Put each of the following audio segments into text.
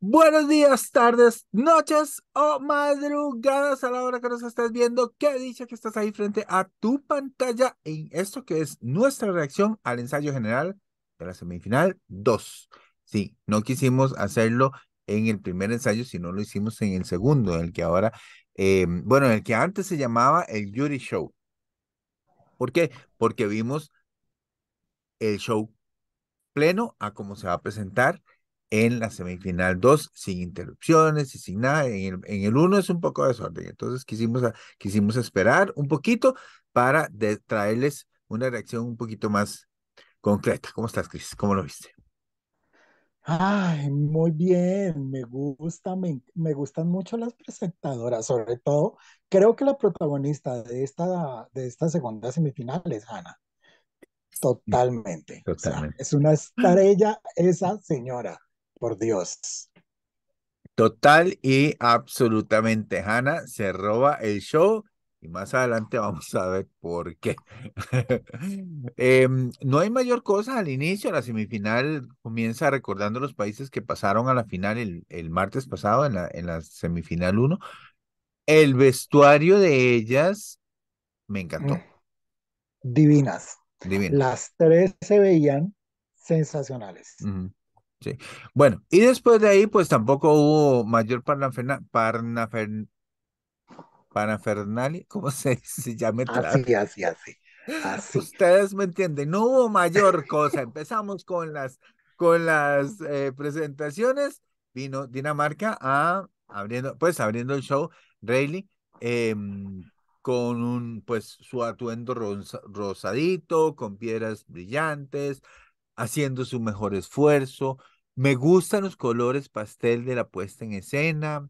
Buenos días, tardes, noches o madrugadas a la hora que nos estás viendo. Qué dicha que estás ahí frente a tu pantalla en esto que es nuestra reacción al ensayo general de la semifinal 2. Sí, no quisimos hacerlo en el primer ensayo, sino lo hicimos en el segundo, en el que ahora, eh, bueno, en el que antes se llamaba el Jury Show. ¿Por qué? Porque vimos el show pleno a cómo se va a presentar en la semifinal 2 sin interrupciones y sin nada. En el 1 es un poco de desorden. Entonces quisimos, quisimos esperar un poquito para traerles una reacción un poquito más concreta. ¿Cómo estás, Cris? ¿Cómo lo viste? Ay, muy bien, me gusta, me, gustan mucho las presentadoras, sobre todo creo que la protagonista de esta, de esta segunda semifinal es Ana. Totalmente. es una estrella esa señora por Dios. Total y absolutamente Hanna, se roba el show y más adelante vamos a ver por qué. Em, no hay mayor cosa al inicio, la semifinal comienza recordando los países que pasaron a la final el, el martes pasado en la, en la semifinal 1. El vestuario de ellas me encantó. Mm. Divinas. Divinas. Las tres se veían sensacionales. Bueno, y después de ahí, pues tampoco hubo mayor para ¿cómo se, llama? Así, así, así, así. Ustedes me entienden, no hubo mayor cosa. Empezamos con las, con las eh, presentaciones. Vino Dinamarca a abriendo, pues abriendo el show, Rayleigh, em, con un, pues su atuendo rosadito, con piedras brillantes, haciendo su mejor esfuerzo, me gustan los colores pastel de la puesta en escena,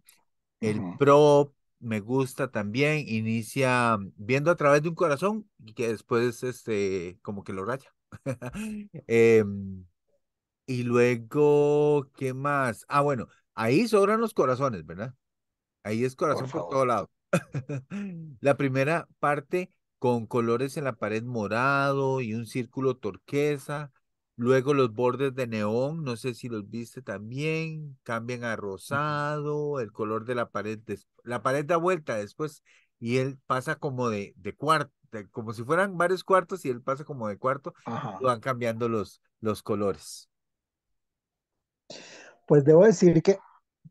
el pro prop, me gusta también, inicia viendo a través de un corazón y que después este, como que lo raya. Em, y luego, ¿qué más? Ah, bueno, ahí sobran los corazones, ¿verdad? Ahí es corazón por, por todo lado. la primera parte con colores en la pared morado y un círculo torquesa. Luego los bordes de neón, no sé si los viste también, cambian a rosado, el color de la pared, la pared da vuelta después y él pasa como de, de cuarto, como si fueran varios cuartos y él pasa como de cuarto, van cambiando los, los colores. Pues debo decir que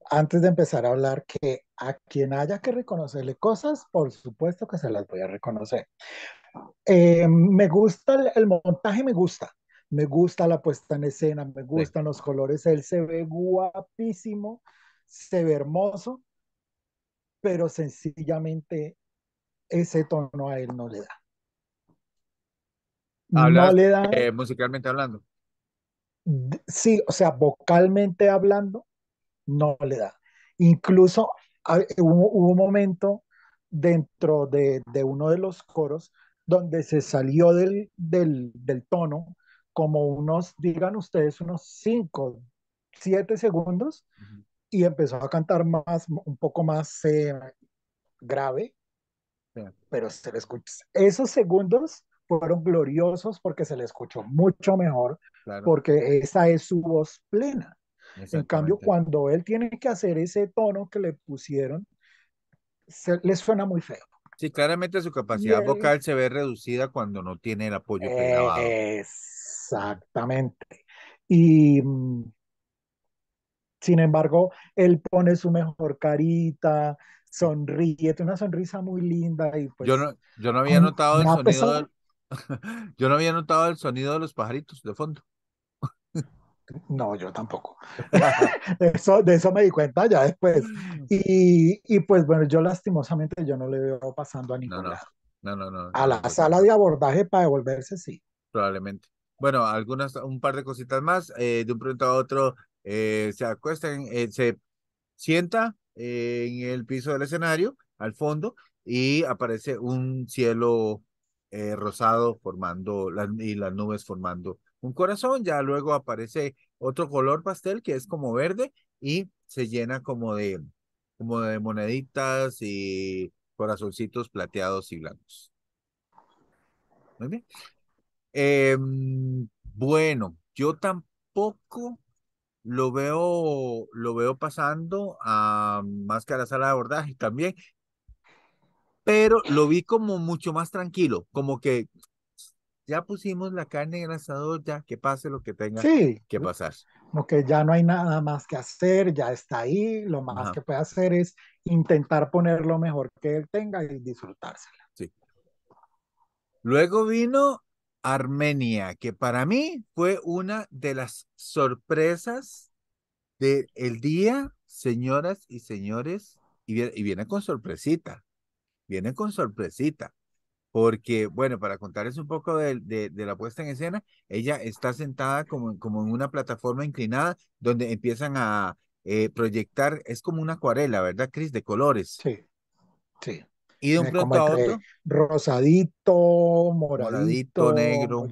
antes de empezar a hablar, que a quien haya que reconocerle cosas, por supuesto que se las voy a reconocer. Em, me gusta el montaje, me gusta me gusta la puesta en escena, me gustan los colores, él se ve guapísimo, se ve hermoso, pero sencillamente ese tono a él no le da. no le da. Eh, musicalmente hablando. Sí, o sea, vocalmente hablando, no le da. Incluso ah, hubo, un momento dentro de, uno de los coros donde se salió del, del tono como unos, digan ustedes, unos 5, 7 segundos y empezó a cantar más, un poco más eh, grave, pero se le escucha. Esos segundos fueron gloriosos porque se le escuchó mucho mejor, porque esa es su voz plena. En cambio, cuando él tiene que hacer ese tono que le pusieron, se, les suena muy feo. Sí, claramente su capacidad vocal se ve reducida cuando no tiene el apoyo eh, Exactamente. Y mm, sin embargo, él pone su mejor carita, sonríe, tiene una sonrisa muy linda y Yo pues, no, yo no había notado el sonido. yo no había notado el sonido de los pajaritos de fondo. No, yo tampoco. de, eso, de eso me di cuenta ya después. Mm. Y, y, pues bueno, yo lastimosamente yo no le veo pasando a ninguna, no, no, no, A la sala de abordaje para devolverse, sí. Probablemente. Bueno, algunas, un par de cositas más. Eh, de un pronto a otro eh, se acuestan, eh, se sienta en el piso del escenario, al fondo, y aparece un cielo rosado formando, y las nubes formando un corazón, ya luego aparece otro color pastel que es como verde y se llena como de, como de moneditas y corazoncitos plateados y blancos. Muy bien. Em, bueno, yo tampoco lo veo, lo veo pasando a máscara sala de abordaje también, pero lo vi como mucho más tranquilo, como que ya pusimos la carne en el asador, ya que pase lo que tenga que pasar. Como que ya no hay nada más que hacer, ya está ahí, lo más que puede hacer es intentar poner lo mejor que él tenga y disfrutársela. Sí. Luego vino Armenia, que para mí fue una de las sorpresas del día, señoras y señores, y viene con sorpresita, viene con sorpresita porque, bueno, para contarles un poco de, de, la puesta en escena, ella está sentada como, como en una plataforma inclinada donde empiezan a eh, proyectar, es como una acuarela, ¿verdad, Cris? De colores. Sí, sí. Y de un pronto a otro. Rosadito, moradito. negro.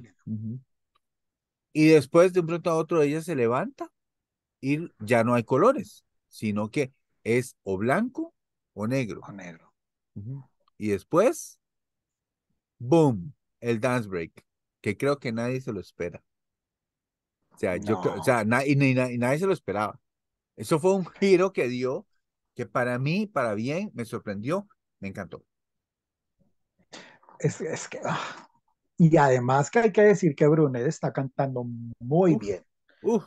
Y después de un pronto a otro ella se levanta y ya no hay colores, sino que es o blanco o negro. O negro. Y después boom, el dance break, que creo que nadie se lo espera. O sea, yo, o sea, y, nadie se lo esperaba. Eso fue un giro que dio, que para mí, para bien, me sorprendió, me encantó. Es, es que, ah, y además que hay que decir que Brunet está cantando muy bien,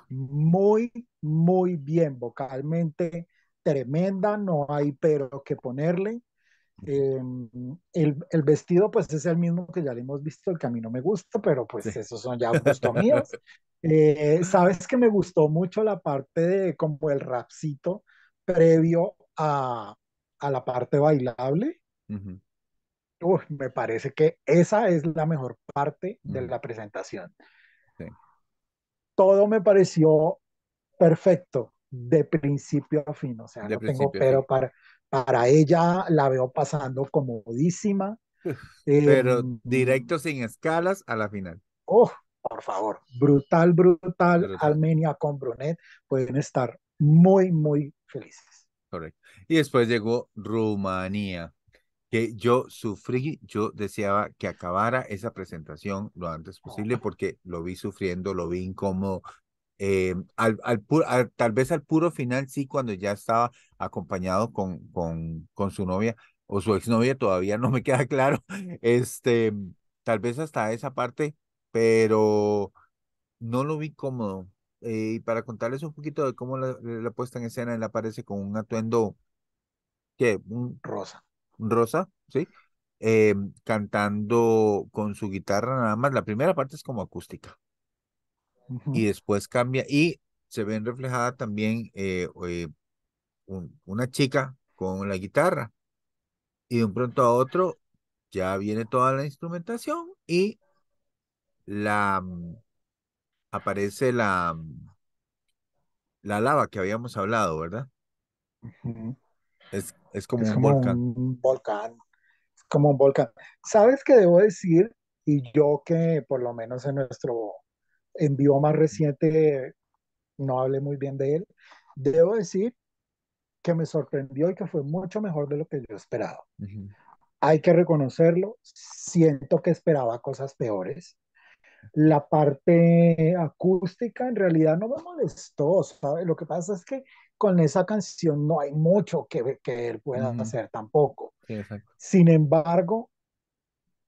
muy, muy bien vocalmente, tremenda, no hay pero que ponerle. Em, el, el, vestido pues es el mismo que ya le hemos visto, el camino me gusta, pero pues esos son ya gustos míos. Eh, Sabes que me gustó mucho la parte de como el rapcito previo a, a la parte bailable. me parece que esa es la mejor parte de mm. la presentación. Todo me pareció perfecto de principio a fin, o sea, tengo pero para, para ella la veo pasando comodísima. Pero em, directo sin escalas a la final. Oh, por favor, brutal, brutal. brutal. Armenia con Brunet pueden estar muy, muy felices. Correcto. Y después llegó Rumanía, que yo sufrí, yo deseaba que acabara esa presentación lo antes posible oh. porque lo vi sufriendo, lo vi incómodo, eh, al, al tal vez al puro final sí, cuando ya estaba acompañado con, con, con su novia o su exnovia, todavía no me queda claro, este, tal vez hasta esa parte, pero no lo vi cómodo. Eh, y para contarles un poquito de cómo la, puesta en escena, él aparece con un atuendo que un rosa, un rosa, sí, em, cantando con su guitarra nada más. La primera parte es como acústica, y después cambia y se ven reflejada también eh, eh, una chica con la guitarra y de un pronto a otro ya viene toda la instrumentación y la mm, aparece la mm, la lava que habíamos hablado, ¿verdad? es, como, un, volcán. un volcán. Es como un volcán. ¿Sabes qué debo decir? Y yo que por lo menos en nuestro en más reciente no hablé muy bien de él. Debo decir que me sorprendió y que fue mucho mejor de lo que yo esperaba. Hay que reconocerlo, siento que esperaba cosas peores. La parte acústica en realidad no me molestó, Lo que pasa es que con esa canción no hay mucho que, que él pueda hacer tampoco. Sin embargo,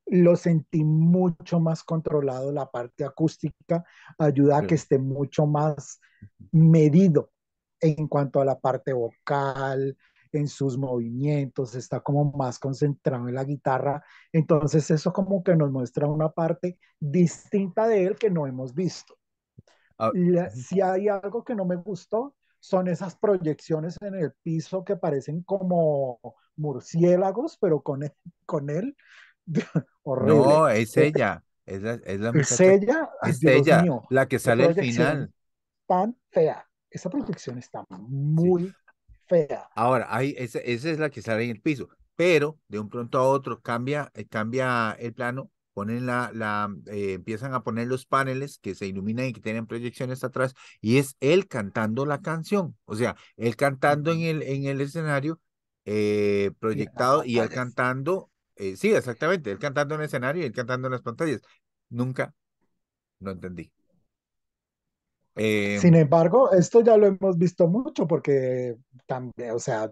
lo sentí mucho más controlado, la parte acústica ayuda a que esté mucho más medido en cuanto a la parte vocal, en sus movimientos, está como más concentrado en la guitarra. Entonces eso como que nos muestra una parte distinta de él que no hemos visto. Ah, si hay algo que no me gustó, son esas proyecciones en el piso que parecen como murciélagos, pero con e, con él Horrible. No, es eh, ella. Es, la, ¿Es ella. la que sale al final. Tan fea. Esa proyección está muy fea. Ahora, ahí, esa, es la que sale en el piso. Pero de un pronto a otro cambia, eh, cambia el plano, ponen la, la eh, empiezan a poner los paneles que se iluminan y que tienen proyecciones atrás, y es él cantando la canción. O sea, él cantando en el, en el escenario proyectado y, y él cantando eh, sí, exactamente, él cantando en escenario y él cantando en las pantallas. Nunca no entendí. Eh, Sin embargo, esto ya lo hemos visto mucho porque también, o sea,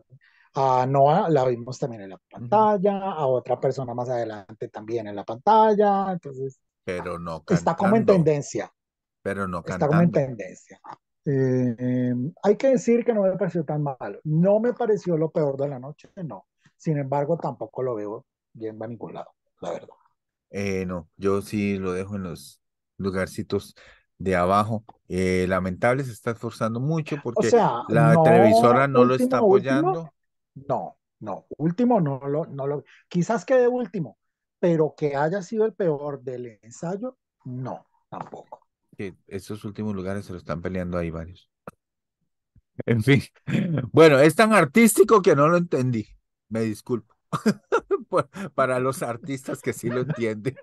a Noah la vimos también en la pantalla, a otra persona más adelante también en la pantalla, entonces... Pero no cantando, Está como en tendencia. Pero no canta. Está como en tendencia. Eh, hay que decir que no me pareció tan malo. No me pareció lo peor de la noche, no. Sin embargo, tampoco lo veo bien va la verdad. Eh, no, yo sí lo dejo en los lugarcitos de abajo. Eh, lamentable, se está esforzando mucho porque la televisora no lo está apoyando. no, no, último no lo, no lo, quizás quede último, pero que haya sido el peor del ensayo, no, tampoco. que estos últimos lugares se lo están peleando ahí varios. En fin, bueno, es tan artístico que no lo entendí. Me disculpo. para los artistas que sí lo entienden.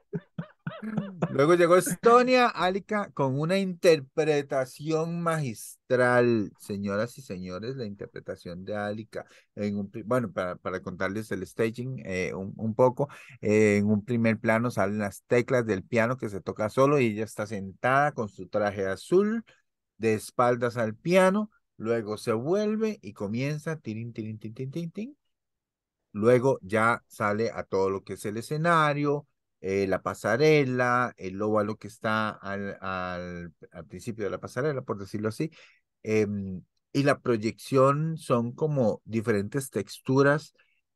Luego llegó Estonia Alica con una interpretación magistral. Señoras y señores, la interpretación de Alica. En un, bueno, para, para contarles el staging eh, un, poco, eh, en un primer plano salen las teclas del piano que se toca solo y ella está sentada con su traje azul, de espaldas al piano. Luego se vuelve y comienza tirin, tirin, Luego ya sale a todo lo que es el escenario, eh, la pasarela, el óvalo que está al, principio de la pasarela, por decirlo así, em, y la proyección son como diferentes texturas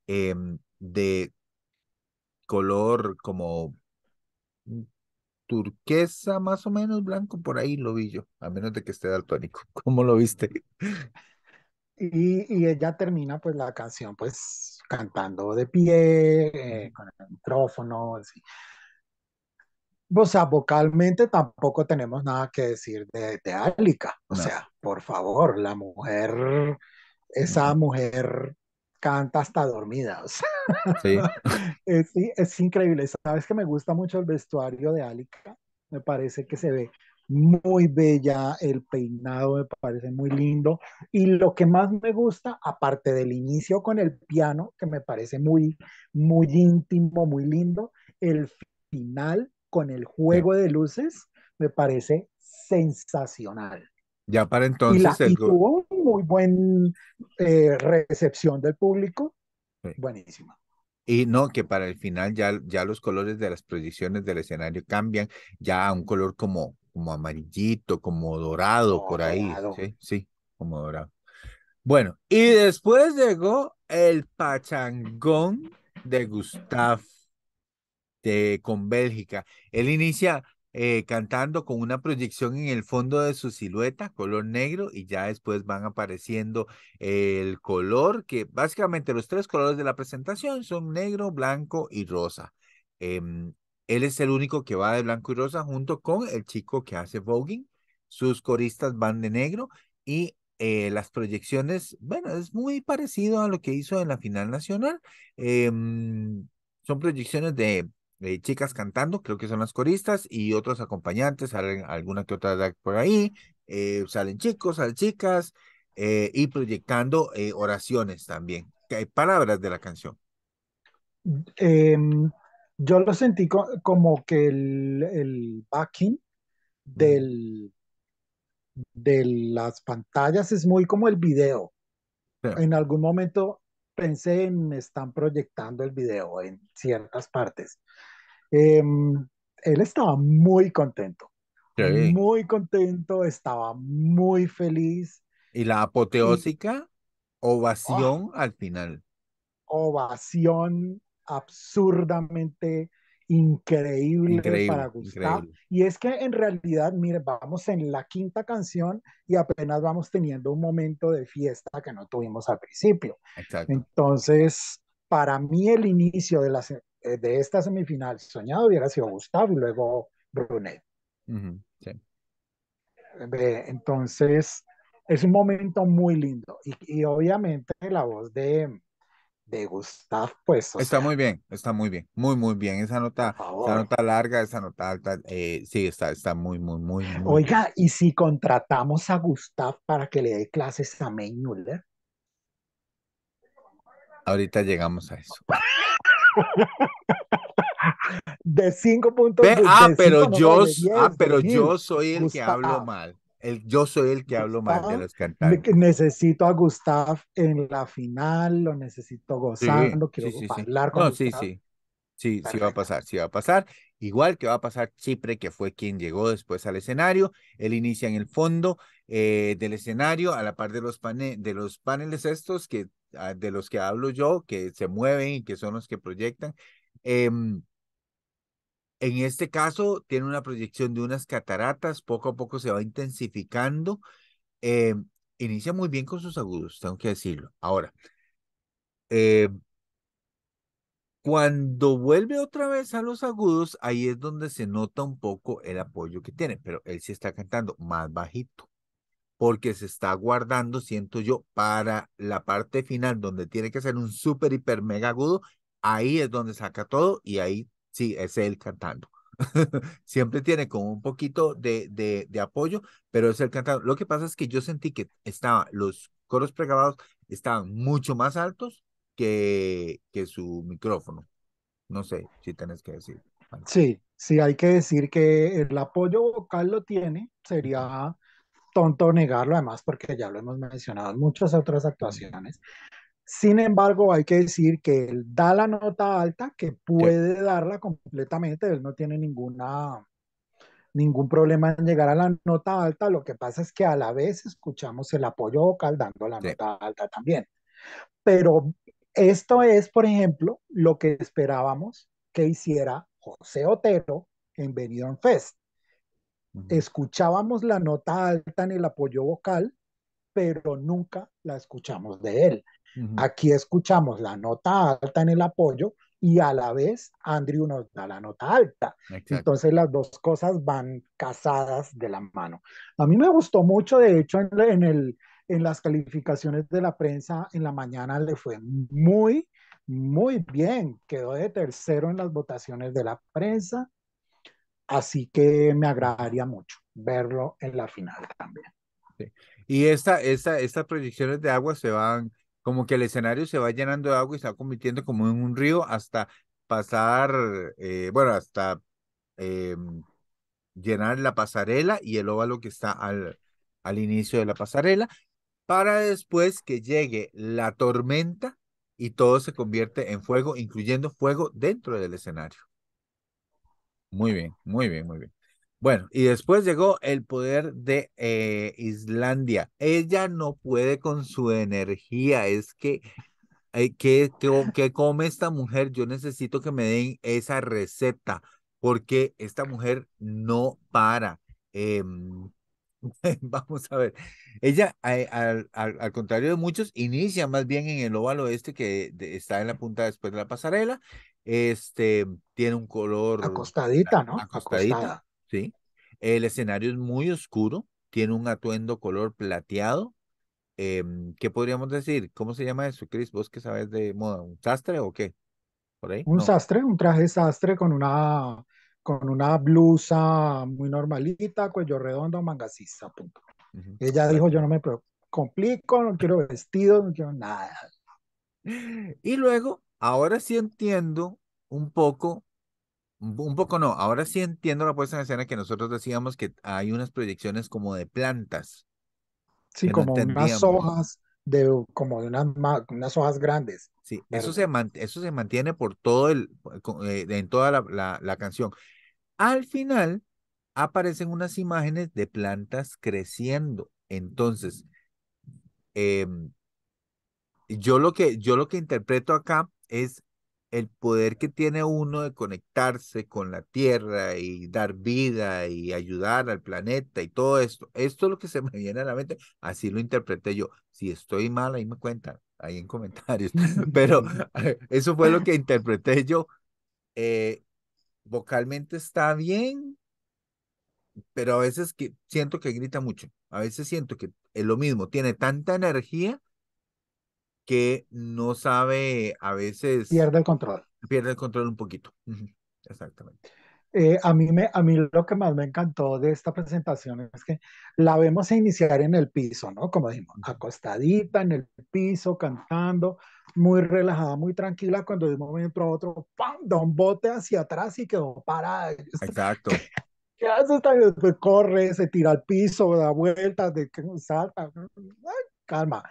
em, de color como turquesa, más o menos blanco, por ahí lo vi yo, a menos de que esté daltónico. ¿Cómo lo viste? Y, y ella termina pues la canción pues cantando de pie, con el micrófono, así. O sea, vocalmente tampoco tenemos nada que decir de, Álica. O sea, por favor, la mujer, esa mujer canta hasta dormida. O sea, sí. es, es, increíble. Sabes que me gusta mucho el vestuario de Álica. Me parece que se ve muy bella, el peinado me parece muy lindo y lo que más me gusta, aparte del inicio con el piano, que me parece muy, muy íntimo, muy lindo, el final con el juego de luces me parece sensacional. Ya para entonces. Y, tuvo muy buena eh, recepción del público. Buenísima. Y no, que para el final ya, ya los colores de las proyecciones del escenario cambian ya a un color como como amarillito, como dorado por ahí. ¿sí? sí, como dorado. Bueno, y después llegó el pachangón de Gustave de, con Bélgica. Él inicia eh, cantando con una proyección en el fondo de su silueta, color negro, y ya después van apareciendo el color, que básicamente los tres colores de la presentación son negro, blanco y rosa. Em, él es el único que va de blanco y rosa junto con el chico que hace voguing. Sus coristas van de negro y eh, las proyecciones, bueno, es muy parecido a lo que hizo en la final nacional. Em, son proyecciones de, chicas cantando, creo que son las coristas, y otros acompañantes, salen alguna que otra por ahí, eh, salen chicos, salen chicas, eh, y proyectando oraciones también, que hay palabras de la canción. Em, yo lo sentí como que el, backing del, de las pantallas es muy como el video. En algún momento pensé en me están proyectando el video en ciertas partes. Em, él estaba muy contento. Muy contento, estaba muy feliz. ¿Y la apoteósica? Ovación ah. al final. Ovación absurdamente increíble, para Gustavo. Y es que en realidad, mire, vamos en la quinta canción y apenas vamos teniendo un momento de fiesta que no tuvimos al principio. Entonces, para mí el inicio de, la, eh, de esta semifinal soñado hubiera sido Gustavo y luego Brunet. Entonces, es un momento muy lindo. y obviamente la voz de, de Gustav, pues. Está muy bien, está muy bien, muy, muy bien. Esa nota, esa nota larga, esa nota alta, eh, sí, está, está muy, muy, muy, muy Oiga, ¿y si contratamos a Gustav para que le dé clases a May Ahorita llegamos a eso. de cinco puntos. ah, pero yo, pero yo soy el que hablo ah. mal. El, yo soy el que hablo más de ah, los cantantes. Necesito a Gustav en la final, lo necesito gozando, sí, quiero hablar sí. con Gustav. sí, sí. Sí, sí va a pasar, sí va a pasar. Igual que va a pasar Chipre, que fue quien llegó después al escenario. Él inicia en el fondo eh, del escenario, a la par de los, de los paneles estos que, ah, de los que hablo yo, que se mueven y que son los que proyectan. Eh, en este caso, tiene una proyección de unas cataratas, poco a poco se va intensificando. Eh, inicia muy bien con sus agudos, tengo que decirlo. Ahora, eh, cuando vuelve otra vez a los agudos, ahí es donde se nota un poco el apoyo que tiene, pero él sí está cantando más bajito, porque se está guardando, siento yo, para la parte final, donde tiene que ser un súper, hiper, mega agudo. Ahí es donde saca todo y ahí Sí, es él cantando. Siempre tiene como un poquito de, apoyo, pero es él cantando. Lo que pasa es que yo sentí que estaba, los coros pregrabados estaban mucho más altos que, que su micrófono. No sé si tenés que decir. Sí, sí, hay que decir que el apoyo vocal lo tiene, sería tonto negarlo además porque ya lo hemos mencionado en muchas otras actuaciones, sin embargo, hay que decir que él da la nota alta, que puede darla completamente, él no tiene ningún problema en llegar a la nota alta, lo que pasa es que a la vez escuchamos el apoyo vocal dando la nota alta también. Pero esto es, por ejemplo, lo que esperábamos que hiciera José Otero en Benidorm Fest. Escuchábamos la nota alta en el apoyo vocal, pero nunca la escuchamos de él. Aquí escuchamos la nota alta en el apoyo y a la vez Andrew nos da la nota alta. Entonces las dos cosas van casadas de la mano. A mí me gustó mucho, de hecho, en, el, en las calificaciones de la prensa en la mañana le fue muy, muy bien. Quedó de tercero en las votaciones de la prensa. Así que me agradaría mucho verlo en la final también. Y esta, esta, estas proyecciones de agua se van como que el escenario se va llenando de agua y se va convirtiendo como en un río hasta pasar, eh, bueno, hasta em, llenar la pasarela y el óvalo que está al, al inicio de la pasarela, para después que llegue la tormenta y todo se convierte en fuego, incluyendo fuego dentro del escenario. Muy bien, muy bien, muy bien. Bueno, y después llegó el poder de eh, Islandia. Ella no puede con su energía, es que eh, ¿Qué, come esta mujer? Yo necesito que me den esa receta, porque esta mujer no para. Em, vamos a ver, ella, eh, al, contrario de muchos, inicia más bien en el óvalo este que está en la punta después de la pasarela. Este tiene un color. Acostadita, ¿no? Acostadita. ¿sí? El escenario es muy oscuro, tiene un atuendo color plateado. Em, ¿Qué podríamos decir? ¿Cómo se llama eso, Chris? ¿Vos qué sabes de moda? ¿Un sastre o qué? Un sastre, un traje sastre con una, con una blusa muy normalita, cuello redondo, mangasista. punto. Ella dijo, yo no me complico, no quiero vestido, no quiero nada. Y luego, ahora sí entiendo un poco un poco no, ahora sí entiendo la puesta en escena que nosotros decíamos que hay unas proyecciones como de plantas. Sí, como unas hojas de como de unas, unas hojas grandes. Sí, eso, se eso se mantiene por todo el eh, eh, en toda la, canción. Al final aparecen unas imágenes de plantas creciendo. Entonces, em, yo lo que yo lo que interpreto acá es el poder que tiene uno de conectarse con la Tierra y dar vida y ayudar al planeta y todo esto. Esto es lo que se me viene a la mente. Así lo interpreté yo. Si estoy mal, ahí me cuentan, ahí en comentarios. Pero eh, eso fue lo que interpreté yo. Eh, vocalmente está bien, pero a veces que siento que grita mucho. A veces siento que es lo mismo, tiene tanta energía que no sabe a veces... Pierde el control. Pierde el control un poquito. Exactamente. Eh, a, mí me, a mí lo que más me encantó de esta presentación es que la vemos iniciar en el piso, ¿no? Como dijimos, acostadita en el piso, cantando, muy relajada, muy tranquila, cuando de un momento a otro, ¡pam!, da un bote hacia atrás y quedó parada. Exacto. ¿Qué, qué pues Corre, se tira al piso, da vueltas, de, salta. Ay, calma,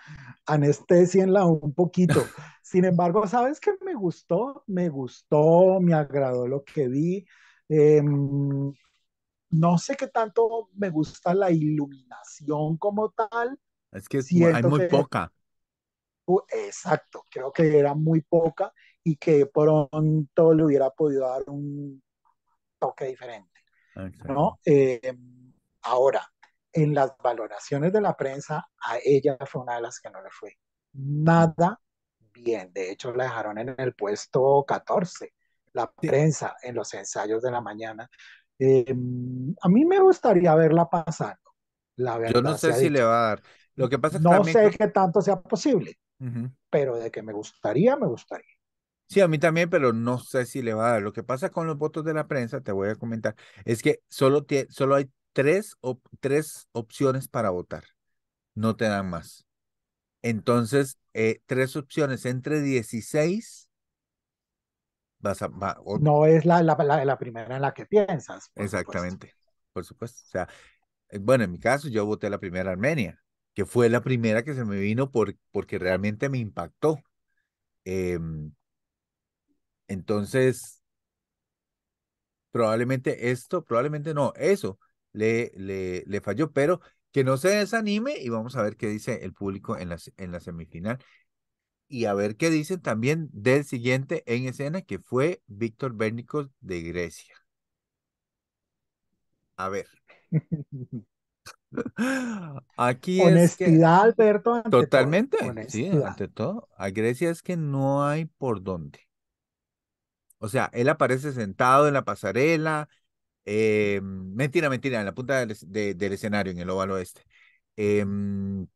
anestesienla un poquito. Sin embargo, ¿sabes qué me gustó? Me gustó, me agradó lo que vi. Em, no sé qué tanto me gusta la iluminación como tal. Es que sí, hay muy poca. Exacto, creo que era muy poca y que pronto le hubiera podido dar un toque diferente. ¿no? Em, ahora, en las valoraciones de la prensa, a ella fue una de las que no le fue nada bien. De hecho, la dejaron en el puesto 14, la prensa en los ensayos de la mañana. Em, a mí me gustaría verla pasando. La verdad, Yo no sé si le va a dar. Lo que pasa no sé qué tanto sea posible, pero de que me gustaría, me gustaría. Sí, a mí también, pero no sé si le va a dar. Lo que pasa con los votos de la prensa, te voy a comentar, es que solo, solo hay tres, opciones para votar. No te dan más. Entonces, eh, tres opciones entre 16. no es la, la, primera en la que piensas. exactamente, por supuesto. O sea, eh, bueno, en mi caso yo voté la primera Armenia, que fue la primera que se me vino por, porque realmente me impactó. Em, entonces, probablemente esto, probablemente no, eso le, le, le falló, pero que no se desanime y vamos a ver qué dice el público en la, en la semifinal y a ver qué dicen también del siguiente en escena que fue Víctor bénicos de Grecia. A ver. Aquí es que, Alberto. totalmente, sí, ante todo. A Grecia es que no hay por dónde. O sea, él aparece sentado en la pasarela, eh, mentira, mentira, en la punta del, escenario, en el óvalo este. Em,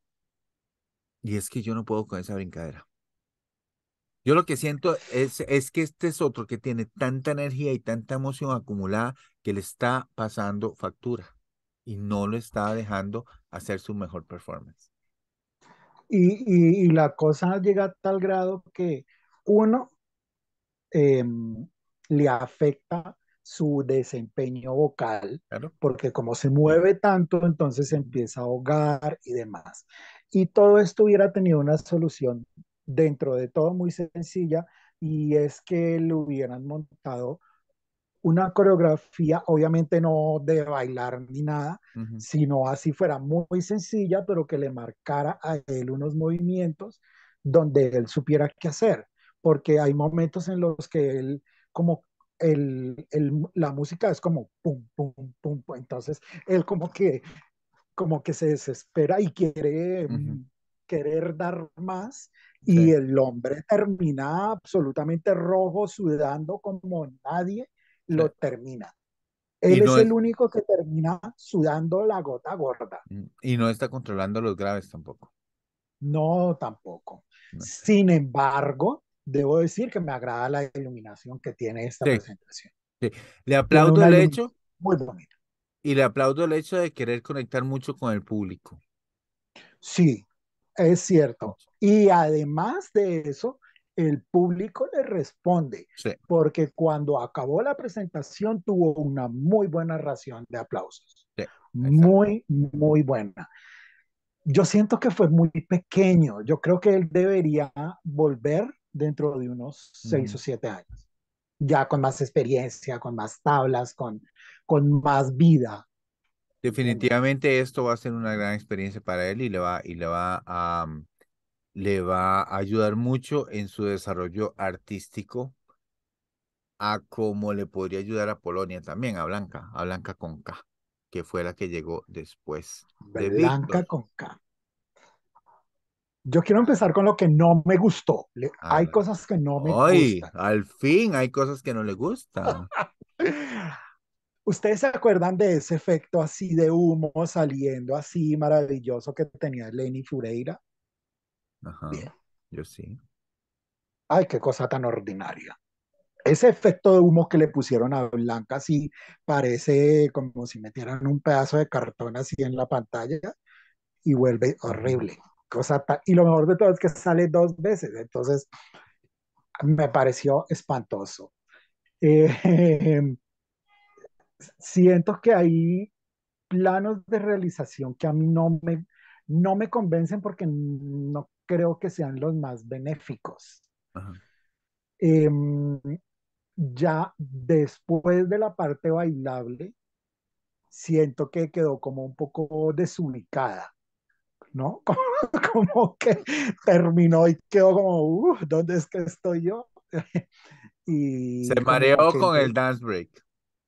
y es que yo no puedo con esa brincadera. Yo lo que siento es, es que este es otro que tiene tanta energía y tanta emoción acumulada que le está pasando factura y no lo está dejando hacer su mejor performance. Y, la cosa llega a tal grado que uno em, le afecta su desempeño vocal, porque como se mueve tanto, entonces se empieza a ahogar y demás. Y todo esto hubiera tenido una solución dentro de todo muy sencilla, y es que le hubieran montado una coreografía, obviamente no de bailar ni nada, sino así fuera muy sencilla, pero que le marcara a él unos movimientos donde él supiera qué hacer, porque hay momentos en los que él como el, la música es como pum, pum, pum, entonces él como que, como que se desespera y quiere... Mm, querer dar más y el hombre termina absolutamente rojo, sudando como nadie lo termina. Él es, el único que termina sudando la gota gorda. Mm, y no está controlando los graves tampoco. No, tampoco. Sin embargo, debo decir que me agrada la iluminación que tiene esta presentación. Le aplaudo el hecho. Muy bonito. Y le aplaudo el hecho de querer conectar mucho con el público. Sí, es cierto. Y además de eso, el público le responde, porque cuando acabó la presentación tuvo una muy buena ración de aplausos. muy, muy buena yo siento que fue muy pequeño. Yo creo que él debería volver dentro de unos seis o siete años, ya con más experiencia, con más tablas, con, con más vida. Definitivamente esto va a ser una gran experiencia para él y le va, y le va a... Mm, le va a ayudar mucho en su desarrollo artístico a cómo le podría ayudar a Polonia también, a Blanca, a Blanca con K, que fue la que llegó después de Blanca Conca con K. Yo quiero empezar con lo que no me gustó. hay cosas que no me Ay, Al fin hay cosas que no le gustan. ¿Ustedes se acuerdan de ese efecto así de humo saliendo así maravilloso que tenía Lenny Fureira? Ajá. Bien. Yo sí. Ay, qué cosa tan ordinaria. Ese efecto de humo que le pusieron a Blanca así parece como si metieran un pedazo de cartón así en la pantalla y vuelve horrible y lo mejor de todo es que sale dos veces, entonces me pareció espantoso. Eh, siento que hay planos de realización que a mí no me, no me convencen porque no creo que sean los más benéficos. Em, ya después de la parte bailable, siento que quedó como un poco desubicada. ¿no? Como, que terminó y quedó como, ¿dónde es que estoy yo? Y Se mareó con el dance break.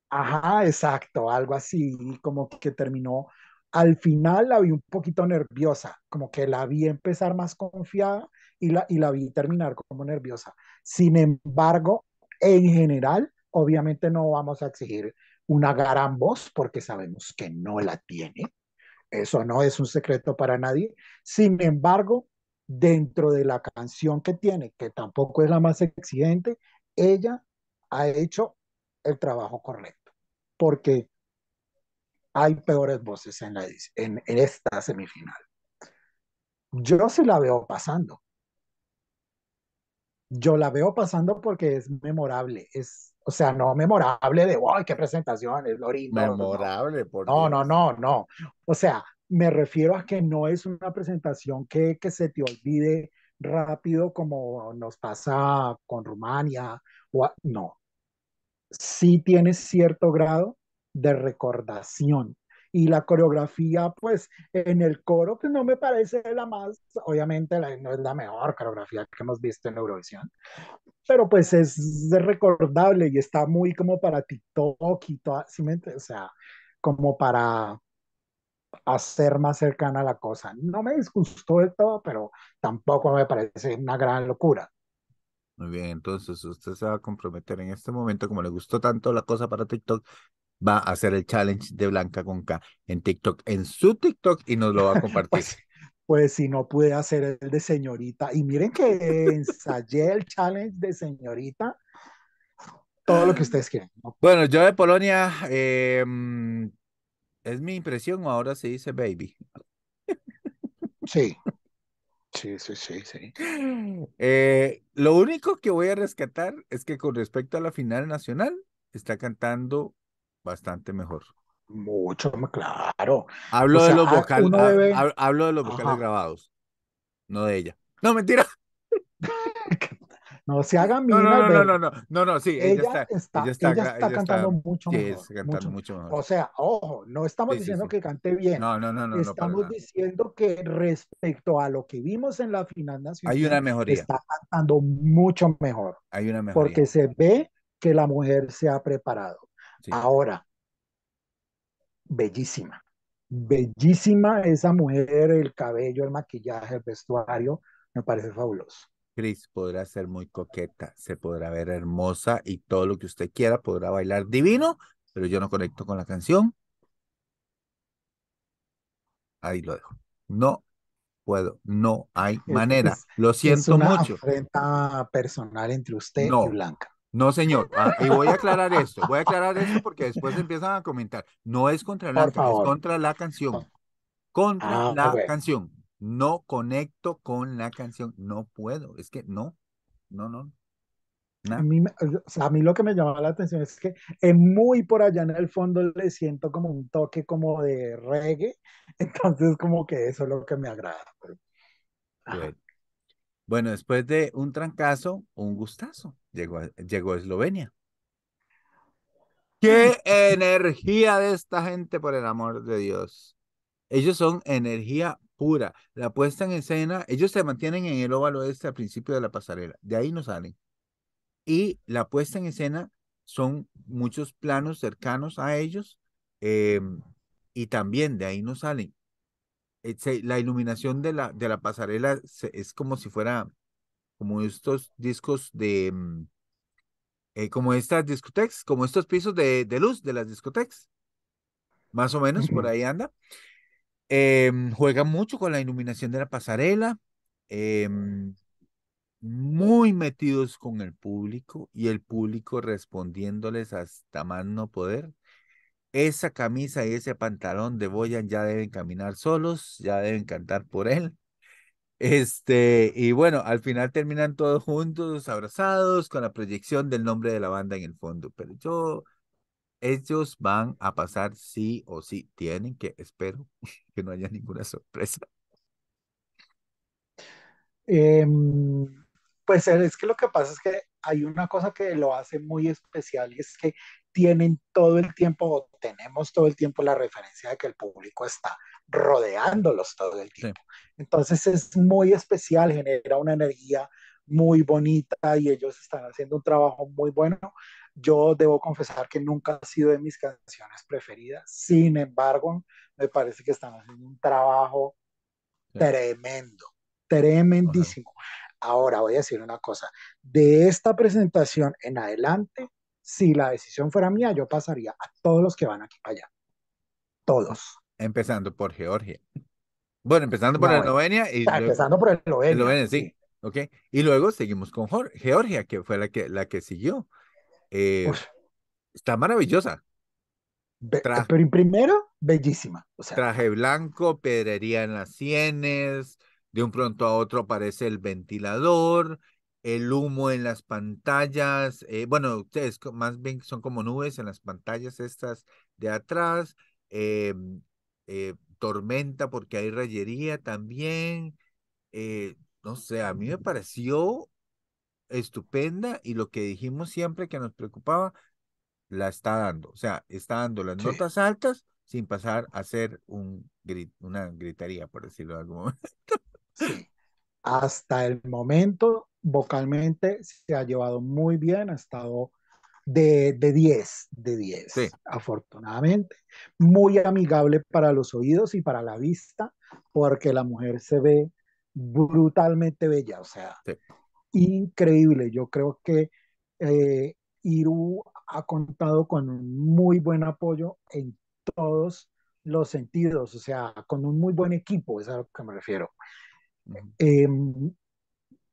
Ajá, exacto, algo así, como que terminó. Al final la vi un poquito nerviosa, como que la vi empezar más confiada y la, y la vi terminar como nerviosa. Sin embargo, en general, obviamente no vamos a exigir una gran voz porque sabemos que no la tiene. Eso no es un secreto para nadie. Sin embargo, dentro de la canción que tiene, que tampoco es la más exigente, ella ha hecho el trabajo correcto, porque hay peores voces en, esta semifinal. Yo se la veo pasando. Yo la veo pasando porque es memorable, es o sea, no memorable de, ¡Ay, qué presentación, es Memorable, no, por no, no, no, no. O sea, me refiero a que no es una presentación que, que se te olvide rápido como nos pasa con Rumania, no. Sí tienes cierto grado de recordación y la coreografía, pues en el coro, que no me parece la más, obviamente la, no es la mejor coreografía que hemos visto en Eurovisión, pero pues es recordable y está muy como para TikTok y todo así. o sea, como para hacer más cercana la cosa. No me disgustó del todo, pero tampoco me parece una gran locura. Muy bien, entonces usted se va a comprometer en este momento, como le gustó tanto la cosa para TikTok, va a hacer el challenge de Blanca Conca en TikTok, en su TikTok, y nos lo va a pues compartir. pues, si no pude hacer el de señorita, y miren que ensayé el challenge de señorita, todo lo que ustedes quieran. Bueno, yo de Polonia, em, es mi impresión, ahora se dice baby. Sí. Sí, sí, sí, sí. Eh, lo único que voy a rescatar es que con respecto a la final nacional, está cantando bastante mejor. Mucho más claro. Ah, ah, hablo, de los vocales, hablo de los grabados, no de ella. No, mentira. no se hagan no, no, no, no, no, no, no, sí, ella, está, está, cantando mucho mejor, O sea, ojo, no estamos diciendo que cante bien. No, no, no, no. Estamos diciendo que respecto a lo que vimos en la final nacional, hay una mejoría. Está cantando mucho mejor. Hay una mejoría. Porque se ve que la mujer se ha preparado. Ahora, bellísima. Bellísima esa mujer, el cabello, el maquillaje, el vestuario, me parece fabuloso. Cris podrá ser muy coqueta, se podrá ver hermosa y todo lo que usted quiera, podrá bailar divino, pero yo no conecto con la canción. Ahí lo dejo. No puedo, no hay manera. lo siento es una mucho. Afrenta personal entre usted y Blanca. No, señor. Ah, y voy a aclarar esto. Voy a aclarar esto porque después empiezan a comentar. No es contra la, es contra la canción. Contra ah, la canción. No conecto con la canción. No puedo. Es que no. No, no. A, mí, lo que me llamaba la atención es que es muy por allá en el fondo le siento como un toque como de reggae. Entonces como que eso es lo que me agrada. Bueno, después de un trancazo, un gustazo, llegó, llegó a Eslovenia. Mm. ¡Qué energía de esta gente, por el amor de Dios! Ellos son energía pura. La puesta en escena, ellos se mantienen en el óvalo este al principio de la pasarela. De ahí no salen. Y la puesta en escena son muchos planos cercanos a ellos em, y también de ahí no salen. Eh, la iluminación de la, de la pasarela es como si fuera como estos discos de mm, eh, como estas discotecas, como estos pisos de, luz de las discotecas. Más o menos, por ahí anda. Em, juega mucho con la iluminación de la pasarela. Em, muy metidos con el público y el público respondiéndoles hasta más no poder esa camisa y ese pantalón de Boyan ya deben caminar solos, ya deben cantar por él. Este, y bueno, al final terminan todos juntos, abrazados, con la proyección del nombre de la banda en el fondo. Pero yo, ellos van a pasar sí o sí. Tienen que, espero que no haya ninguna sorpresa. Eh, pues eh, es que lo que pasa es que hay una cosa que lo hace muy especial y es que tienen todo el tiempo, o tenemos todo el tiempo la referencia de que el público está rodeándolos todo el tiempo. Entonces es muy especial, genera una energía muy bonita y ellos están haciendo un trabajo muy bueno. Yo debo confesar que nunca ha sido de mis canciones preferidas, sin embargo, me parece que están haciendo un trabajo tremendo, tremendísimo. Ahora voy a decir una cosa, de esta presentación en adelante, si la decisión fuera mía, yo pasaría a todos los que van aquí para allá. Todos. Empezando por Georgia. Bueno, empezando por el Eslovenia. Y empezando por el Eslovenia, sí. Ok. Y luego seguimos con Georgia, que fue la que, la que siguió. Eh, está maravillosa. Pero en pero primero, bellísima. Traje blanco, pedrería en las sienes, de un pronto a otro aparece el ventilador, el humo en las pantallas, eh, bueno, ustedes más bien son como nubes en las pantallas estas de atrás, em, eh, tormenta porque hay rayería también, eh, no sé, a mí me pareció estupenda y lo que dijimos siempre que nos preocupaba, la está dando, o sea, está dando las notas altas sin pasar a hacer un, una gritaría, por decirlo de algún momento. Hasta el momento, vocalmente se ha llevado muy bien, ha estado de, 10, de 10, afortunadamente. Muy amigable para los oídos y para la vista, porque la mujer se ve brutalmente bella, o sea, increíble. Yo creo que eh, Iru ha contado con un muy buen apoyo en todos los sentidos, o sea, con un muy buen equipo, es a lo que me refiero. Em,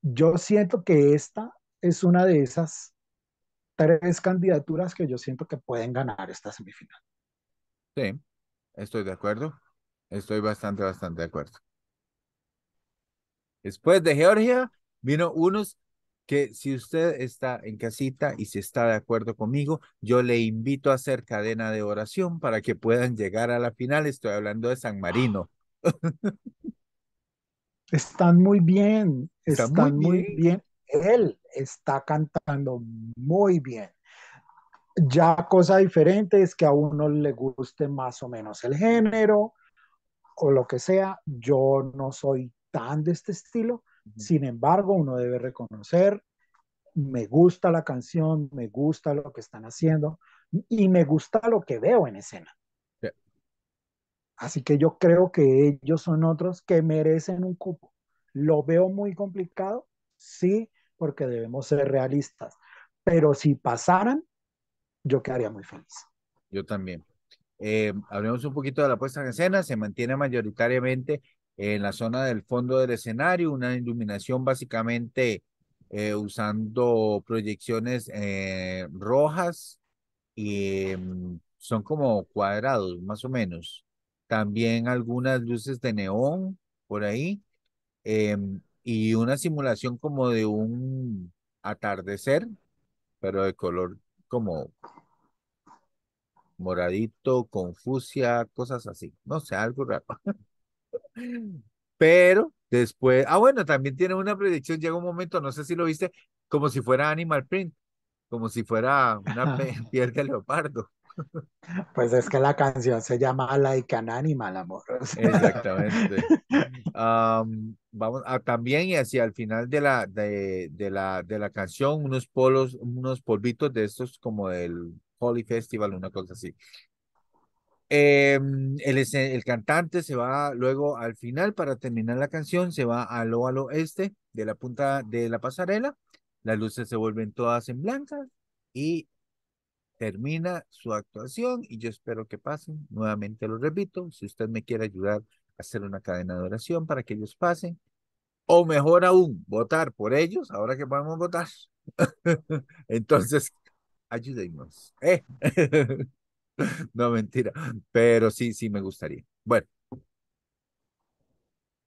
yo siento que esta es una de esas tres candidaturas que yo siento que pueden ganar esta semifinal. Sí, estoy de acuerdo. Estoy bastante, bastante de acuerdo. Después de Georgia, vino unos que si usted está en casita y si está de acuerdo conmigo, yo le invito a hacer cadena de oración para que puedan llegar a la final. Estoy hablando de San Marino. Están muy bien, están, muy bien. Él está cantando muy bien. Ya cosa diferente es que a uno le guste más o menos el género o lo que sea. Yo no soy tan de este estilo. Sin embargo, uno debe reconocer, me gusta la canción, me gusta lo que están haciendo y me gusta lo que veo en escena. Así que yo creo que ellos son otros que merecen un cupo. Lo veo muy complicado, sí, porque debemos ser realistas. Pero si pasaran, yo quedaría muy feliz. Yo también. Eh, hablemos un poquito de la puesta en escena. Se mantiene mayoritariamente en la zona del fondo del escenario, una iluminación básicamente eh, usando proyecciones eh, rojas y em, son como cuadrados, más o menos también algunas luces de neón por ahí em, y una simulación como de un atardecer, pero de color como moradito, confusia, cosas así, no sé, algo raro. pero después, ah bueno, también tiene una predicción, llega un momento, no sé si lo viste, como si fuera Animal Print, como si fuera una piel de leopardo. Pues es que la canción se llama Like an Animal, amor. Exactamente. vamos a, ah, también y hacia el final de la, de, la, de la canción, unos polos, unos polvitos de estos como el Holy Festival, una cosa así. Em, el, el cantante se va luego al final para terminar la canción, se va al al oeste de la punta de la pasarela, las luces se vuelven todas en blancas y termina su actuación y yo espero que pasen. Nuevamente lo repito, si usted me quiere ayudar a hacer una cadena de oración para que ellos pasen, o mejor aún, votar por ellos, ahora que podemos votar. Entonces, ayudemos. ¿eh? no, mentira, pero sí, sí me gustaría. Bueno,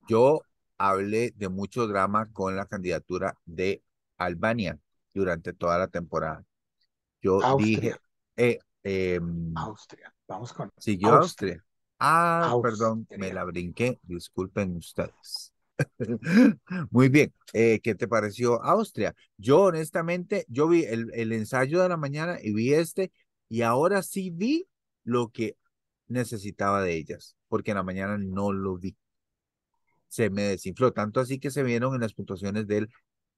yo hablé de mucho drama con la candidatura de Albania durante toda la temporada. Yo dije. Eh, em, Austria. Vamos con. Sí, yo Austria. Ah, perdón, me la brinqué. Disculpen ustedes. Muy bien, eh, ¿qué te pareció Austria? Yo honestamente, yo vi el, el, ensayo de la mañana y vi este y ahora sí vi lo que necesitaba de ellas, porque en la mañana no lo vi. Se me desinfló, tanto así que se vieron en las puntuaciones del,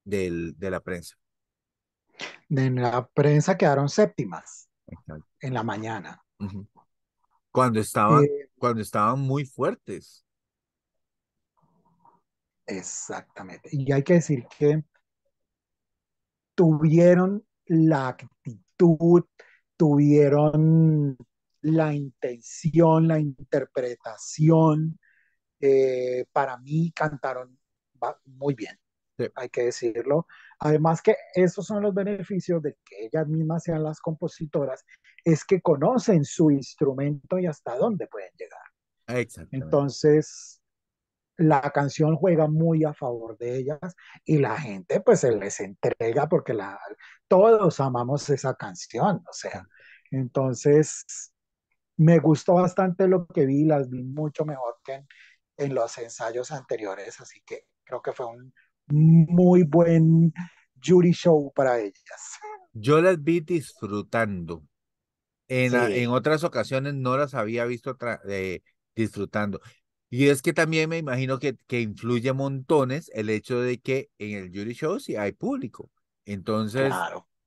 del, de la prensa. En la prensa quedaron séptimas en la mañana. Cuando estaban, eh, cuando estaban muy fuertes. Exactamente. Y hay que decir que tuvieron la actitud, tuvieron la intención, la interpretación. Eh, para mí cantaron muy bien, hay que decirlo. Además que esos son los beneficios de que ellas mismas sean las compositoras, es que conocen su instrumento y hasta dónde pueden llegar. Entonces, la canción juega muy a favor de ellas y la gente pues se les entrega porque la, todos amamos esa canción, o sea, entonces me gustó bastante lo que vi, las vi mucho mejor que en los ensayos anteriores, así que creo que fue un, muy buen jury show para ellas. Yo las vi disfrutando. En, en otras ocasiones no las había visto eh, disfrutando. Y es que también me imagino que, que influye montones el hecho de que en el jury show sí hay público. Entonces,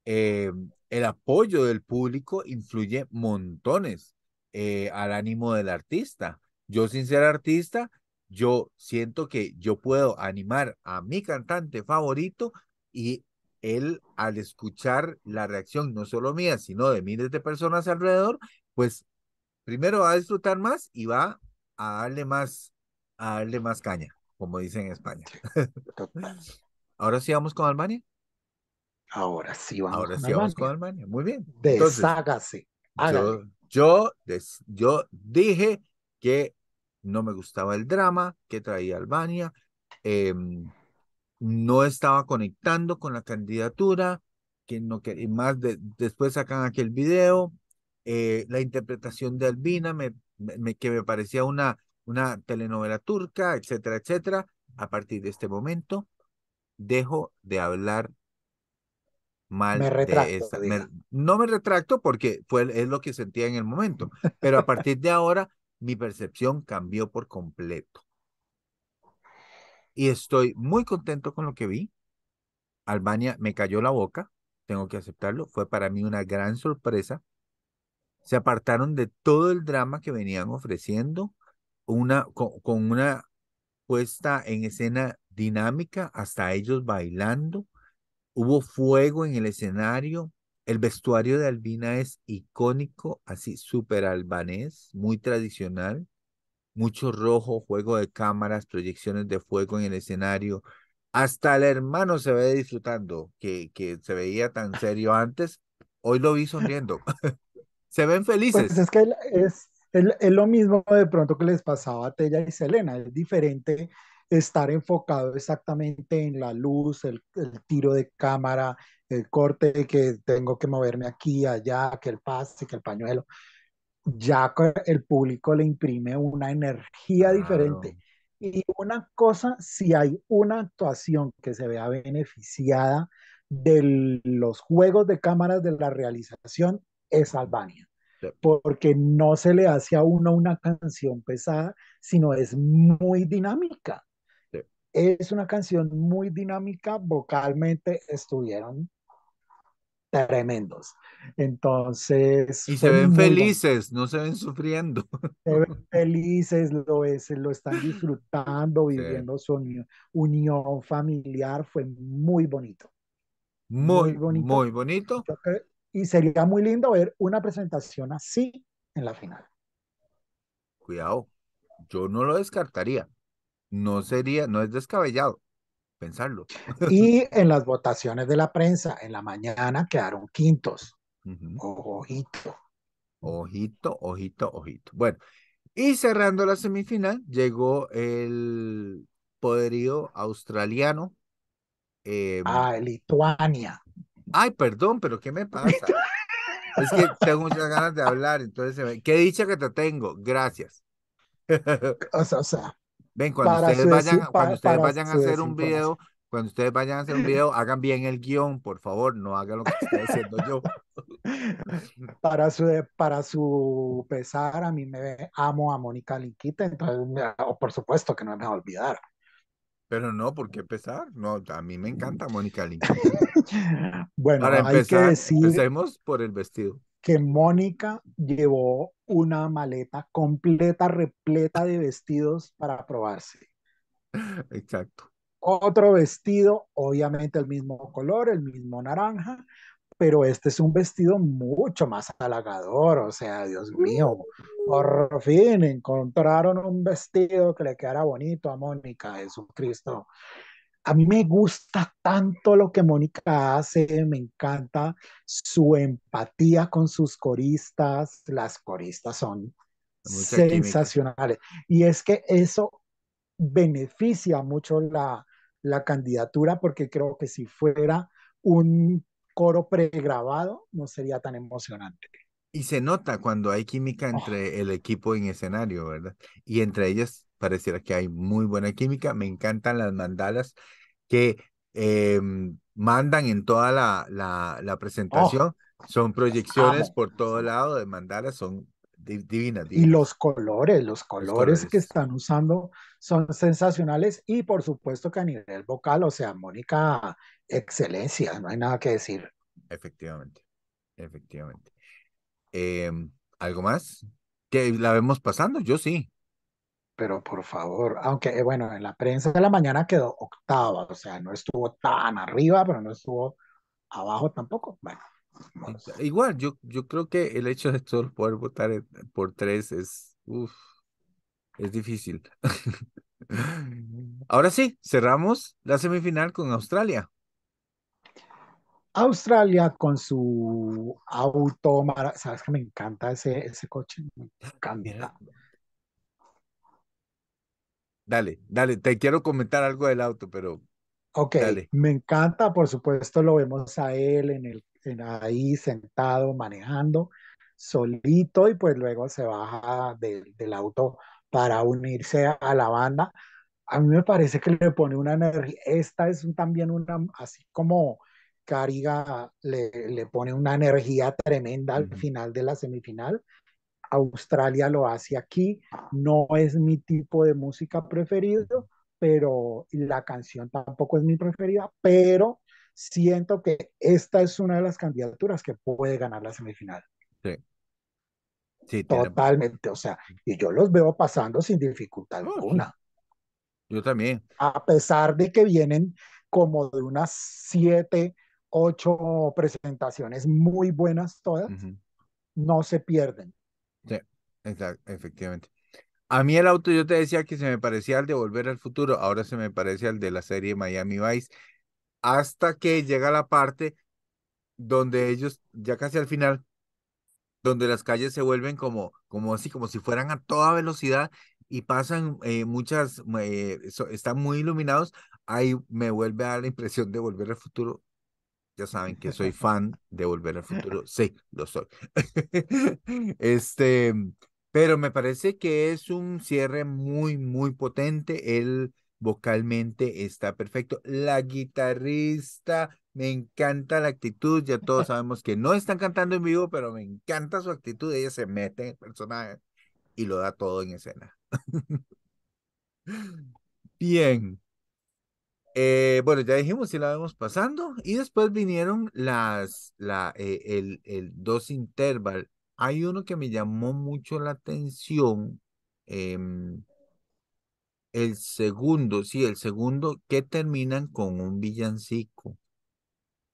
em, el apoyo del público influye montones eh, al ánimo del artista. Yo, sin ser artista, yo siento que yo puedo animar a mi cantante favorito y él al escuchar la reacción no solo mía, sino de miles de personas alrededor, pues primero va a disfrutar más y va a darle más, a darle más caña, como dicen en España. Ahora sí vamos con Alemania Ahora sí vamos. Ahora con sí vamos con Alemania Muy bien. Deshágase. yo, yo dije que no me gustaba el drama que traía Albania, em, no estaba conectando con la candidatura, que no más después sacan aquel video, eh, la interpretación de Albina, me, que me parecía una, una telenovela turca, etcétera, etcétera. A partir de este momento, dejo de hablar mal de esta. no me retracto porque fue, es lo que sentía en el momento, pero a partir de ahora mi percepción cambió por completo. Y estoy muy contento con lo que vi. Albania me cayó la boca, tengo que aceptarlo. Fue para mí una gran sorpresa. Se apartaron de todo el drama que venían ofreciendo, una, con, con una puesta en escena dinámica, hasta ellos bailando. Hubo fuego en el escenario, el vestuario de Albina es icónico, así súper albanés, muy tradicional, mucho rojo, juego de cámaras, proyecciones de fuego en el escenario. Hasta el hermano se ve disfrutando, que, que se veía tan serio antes, hoy lo vi sonriendo. se ven pues felices. es que es, lo mismo de pronto que les pasaba a Tella y Selena, es diferente estar enfocado exactamente en la luz, el, tiro de cámara, el corte, que tengo que moverme aquí, allá, que el pase, que el pañuelo. Ya el público le imprime una energía diferente. Y una cosa, si hay una actuación que se vea beneficiada de los juegos de cámaras de la realización, es Albania. Porque no se le hace a uno una canción pesada, sino es muy dinámica. Es una canción muy dinámica, vocalmente estuvieron tremendos. Entonces. Y se ven felices, no se ven sufriendo. Se ven felices, lo, es, lo están disfrutando, viviendo su unión, familiar, fue muy bonito. muy bonito. Muy bonito. Y sería muy lindo ver una presentación así en la final. Cuidado, yo no lo descartaría no sería, no es descabellado pensarlo. Y en las votaciones de la prensa, en la mañana quedaron quintos. Ojito. Ojito, ojito, ojito. Bueno, y cerrando la semifinal, llegó el poderío australiano. Eh, ah, Lituania. Ay, perdón, pero ¿qué me pasa? es que tengo muchas ganas de hablar, entonces, ¿qué dicha que te tengo? Gracias. o sea, o sea Ven, cuando ustedes vayan, vayan a hacer un video, cuando ustedes vayan a hacer un video, hagan bien el guión, por favor, no hagan lo que estoy haciendo yo. Para su, para su pesar, a mí me amo a Mónica Linquita, entonces, me, por supuesto que no me va a olvidar. Pero no, ¿por qué pesar? No, a mí me encanta Mónica Linquita. bueno, hay que decir... empecemos por el vestido que Mónica llevó una maleta completa, repleta de vestidos para probarse. Exacto. Otro vestido, obviamente el mismo color, el mismo naranja, pero este es un vestido mucho más halagador, o sea, Dios mío, por fin encontraron un vestido que le quedara bonito a Mónica, Jesucristo. A mí me gusta tanto lo que Mónica hace, me encanta su empatía con sus coristas, las coristas son sensacionales. Y es que eso beneficia mucho la, la candidatura porque creo que si fuera un coro pregrabado no sería tan emocionante. Y se nota cuando hay química oh. entre el equipo en escenario, ¿verdad? Y entre ellas pareciera que hay muy buena química. Me encantan las mandalas que em, mandan en toda la, la, oh. presentación. son ah, proyecciones por todo lado de mandalas, son divinas, Y los colores, los colores, que están usando son sensacionales y por supuesto que a nivel vocal, o sea, Mónica, excelencia, no hay nada que decir. Efectivamente, efectivamente. Em, ¿Algo más? ¿Que la vemos pasando? Yo sí pero por favor, aunque eh, bueno, en la prensa de la mañana quedó octava, o sea, no estuvo tan arriba, pero no estuvo abajo tampoco. Bueno, Igual, yo, yo creo que el hecho de todos poder votar por tres es, es difícil. Ahora sí, cerramos la semifinal con Australia. Australia con su auto, sabes que me encanta ese, ese coche, me encanta dale, dale, te quiero comentar algo del auto, pero... Ok, me encanta, por supuesto lo vemos a él en el, en ahí sentado, manejando, solito, y pues luego se baja del auto para unirse a la banda. A mí me parece que le pone una energía, esta es también una, así como Cariga le, pone una energía tremenda al final de la semifinal. Australia lo hace aquí. No es mi tipo de música preferido, pero la canción tampoco es mi preferida, pero siento que esta es una de las candidaturas que puede ganar la semifinal. Sí. Totalmente, o sea, y yo los veo pasando sin dificultad alguna. Yo también. A pesar de que vienen como de unas siete, ocho presentaciones muy buenas todas, no se pierden. Sí, efectivamente. A mí el auto yo te decía que se me parecía al de Volver al Futuro, ahora se me parece al de la serie Miami Vice, hasta que llega la parte donde ellos, ya casi al final, donde las calles se vuelven como, como así, como si fueran a toda velocidad y pasan eh, muchas, eh, están muy iluminados, ahí me vuelve a dar la impresión de volver al futuro ya saben que soy fan de Volver al Futuro. Sí, lo soy. este, pero me parece que es un cierre muy, muy potente. Él vocalmente está perfecto. La guitarrista, me encanta la actitud. Ya todos sabemos que no están cantando en vivo, pero me encanta su actitud. Ella se mete en el personaje y lo da todo en escena. Bien, eh, bueno, ya dijimos si la vemos pasando. Y después vinieron las, eh, el, dos interval. Hay uno que me llamó mucho la atención. Em, el segundo, sí, el segundo, que terminan con un villancico.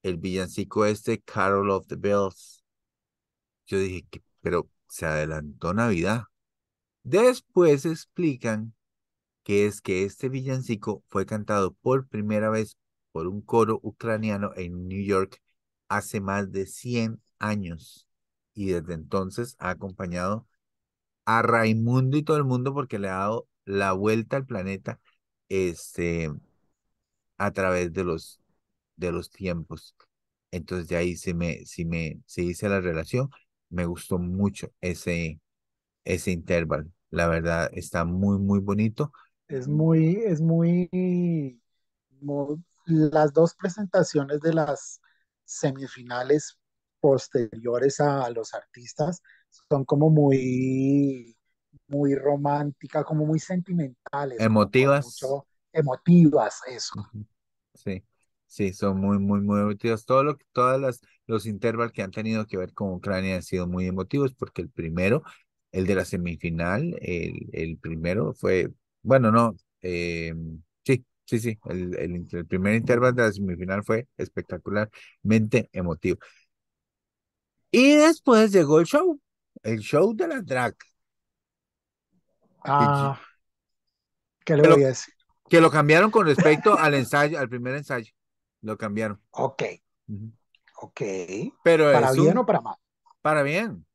El villancico este, Carol of the Bells. Yo dije, que, pero se adelantó Navidad. Después explican que es que este villancico fue cantado por primera vez por un coro ucraniano en New York hace más de 100 años y desde entonces ha acompañado a Raimundo y todo el mundo porque le ha dado la vuelta al planeta este a través de los de los tiempos. Entonces de ahí se me se se hice la relación, me gustó mucho ese ese intervalo. La verdad está muy muy bonito es muy, es muy, las dos presentaciones de las semifinales posteriores a, los artistas son como muy, muy románticas, como muy sentimentales. Emotivas. Mucho, emotivas, eso. Sí, sí, son muy, muy, muy emotivas. Todo lo, todas las, los intervalos que han tenido que ver con Ucrania han sido muy emotivos porque el primero, el de la semifinal, el, el primero fue bueno, no, em, sí, sí, sí, el, el, primer intervalo de la semifinal fue espectacularmente emotivo. Y después llegó el show, el show de la drag. Ah, ¿qué le voy a decir? Que lo cambiaron con respecto al ensayo, al primer ensayo. Lo cambiaron. Ok. okay Ok. Pero ¿Para bien o para mal? Para bien.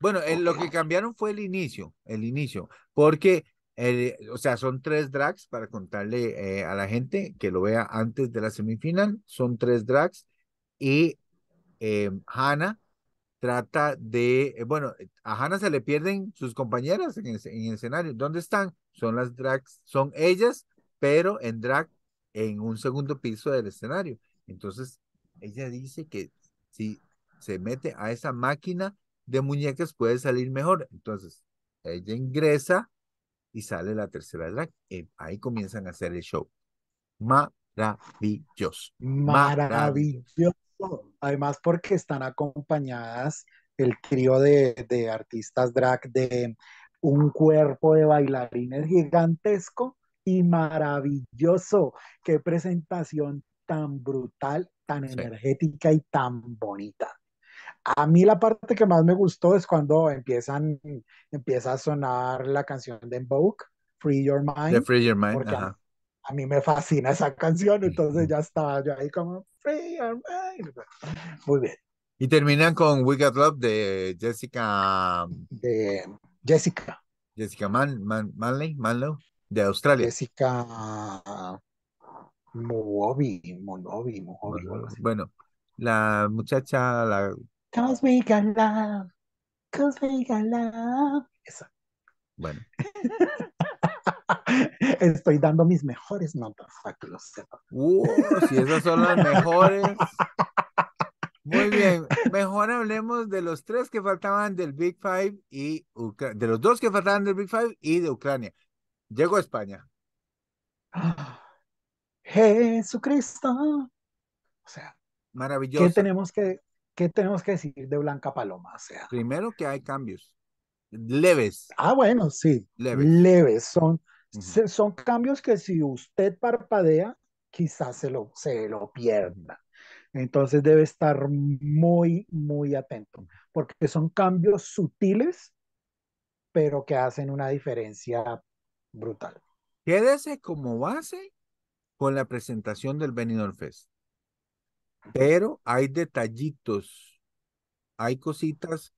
Bueno, lo que cambiaron fue el inicio, el inicio, porque eh, o sea, son tres drags para contarle eh, a la gente que lo vea antes de la semifinal. Son tres drags y eh, Hannah trata de, eh, bueno, a Hannah se le pierden sus compañeras en en el, escenario. ¿Dónde están? Son las drags, son ellas, pero en drag en un segundo piso del escenario. Entonces, ella dice que si se mete a esa máquina de muñecas puede salir mejor. Entonces, ella ingresa y sale la tercera drag. Eh, ahí comienzan a hacer el show. Maravilloso. Maravilloso. Además, porque están acompañadas el trío de, artistas drag de un cuerpo de bailarines gigantesco y maravilloso. Qué presentación tan brutal, tan energética y tan bonita. A mí la parte que más me gustó es cuando empiezan, empieza a sonar la canción de Invoke, Free Your Mind. Free Your Mind, ajá. A, mí me fascina esa canción, entonces ya estaba yo ahí como Free Your Mind. Muy bien. Y terminan con We Got Love de Jessica. De Jessica. Jessica Manley, Manlow, de Australia. Jessica Bueno, la muchacha, la Cause we got love. Cause we got love. Esa. Bueno. Estoy dando mis mejores notas para que lo sepan. Uh, si esas son las mejores. Muy bien, mejor hablemos de los tres que faltaban del Big Five y de los dos que faltaban del Big Five y de Ucrania. Llegó a España. Jesucristo. O sea, maravilloso. ¿Qué tenemos que, ¿qué tenemos que decir de Blanca Paloma? Primero que hay cambios leves. Ah, bueno, sí. Leves. Leves. Son, son cambios que si usted parpadea, quizás se lo, se lo pierda. Entonces debe estar muy, muy atento, porque son cambios sutiles, pero que hacen una diferencia brutal. Quédese como base con la presentación del Benidorm Fest pero hay detallitos, hay cositas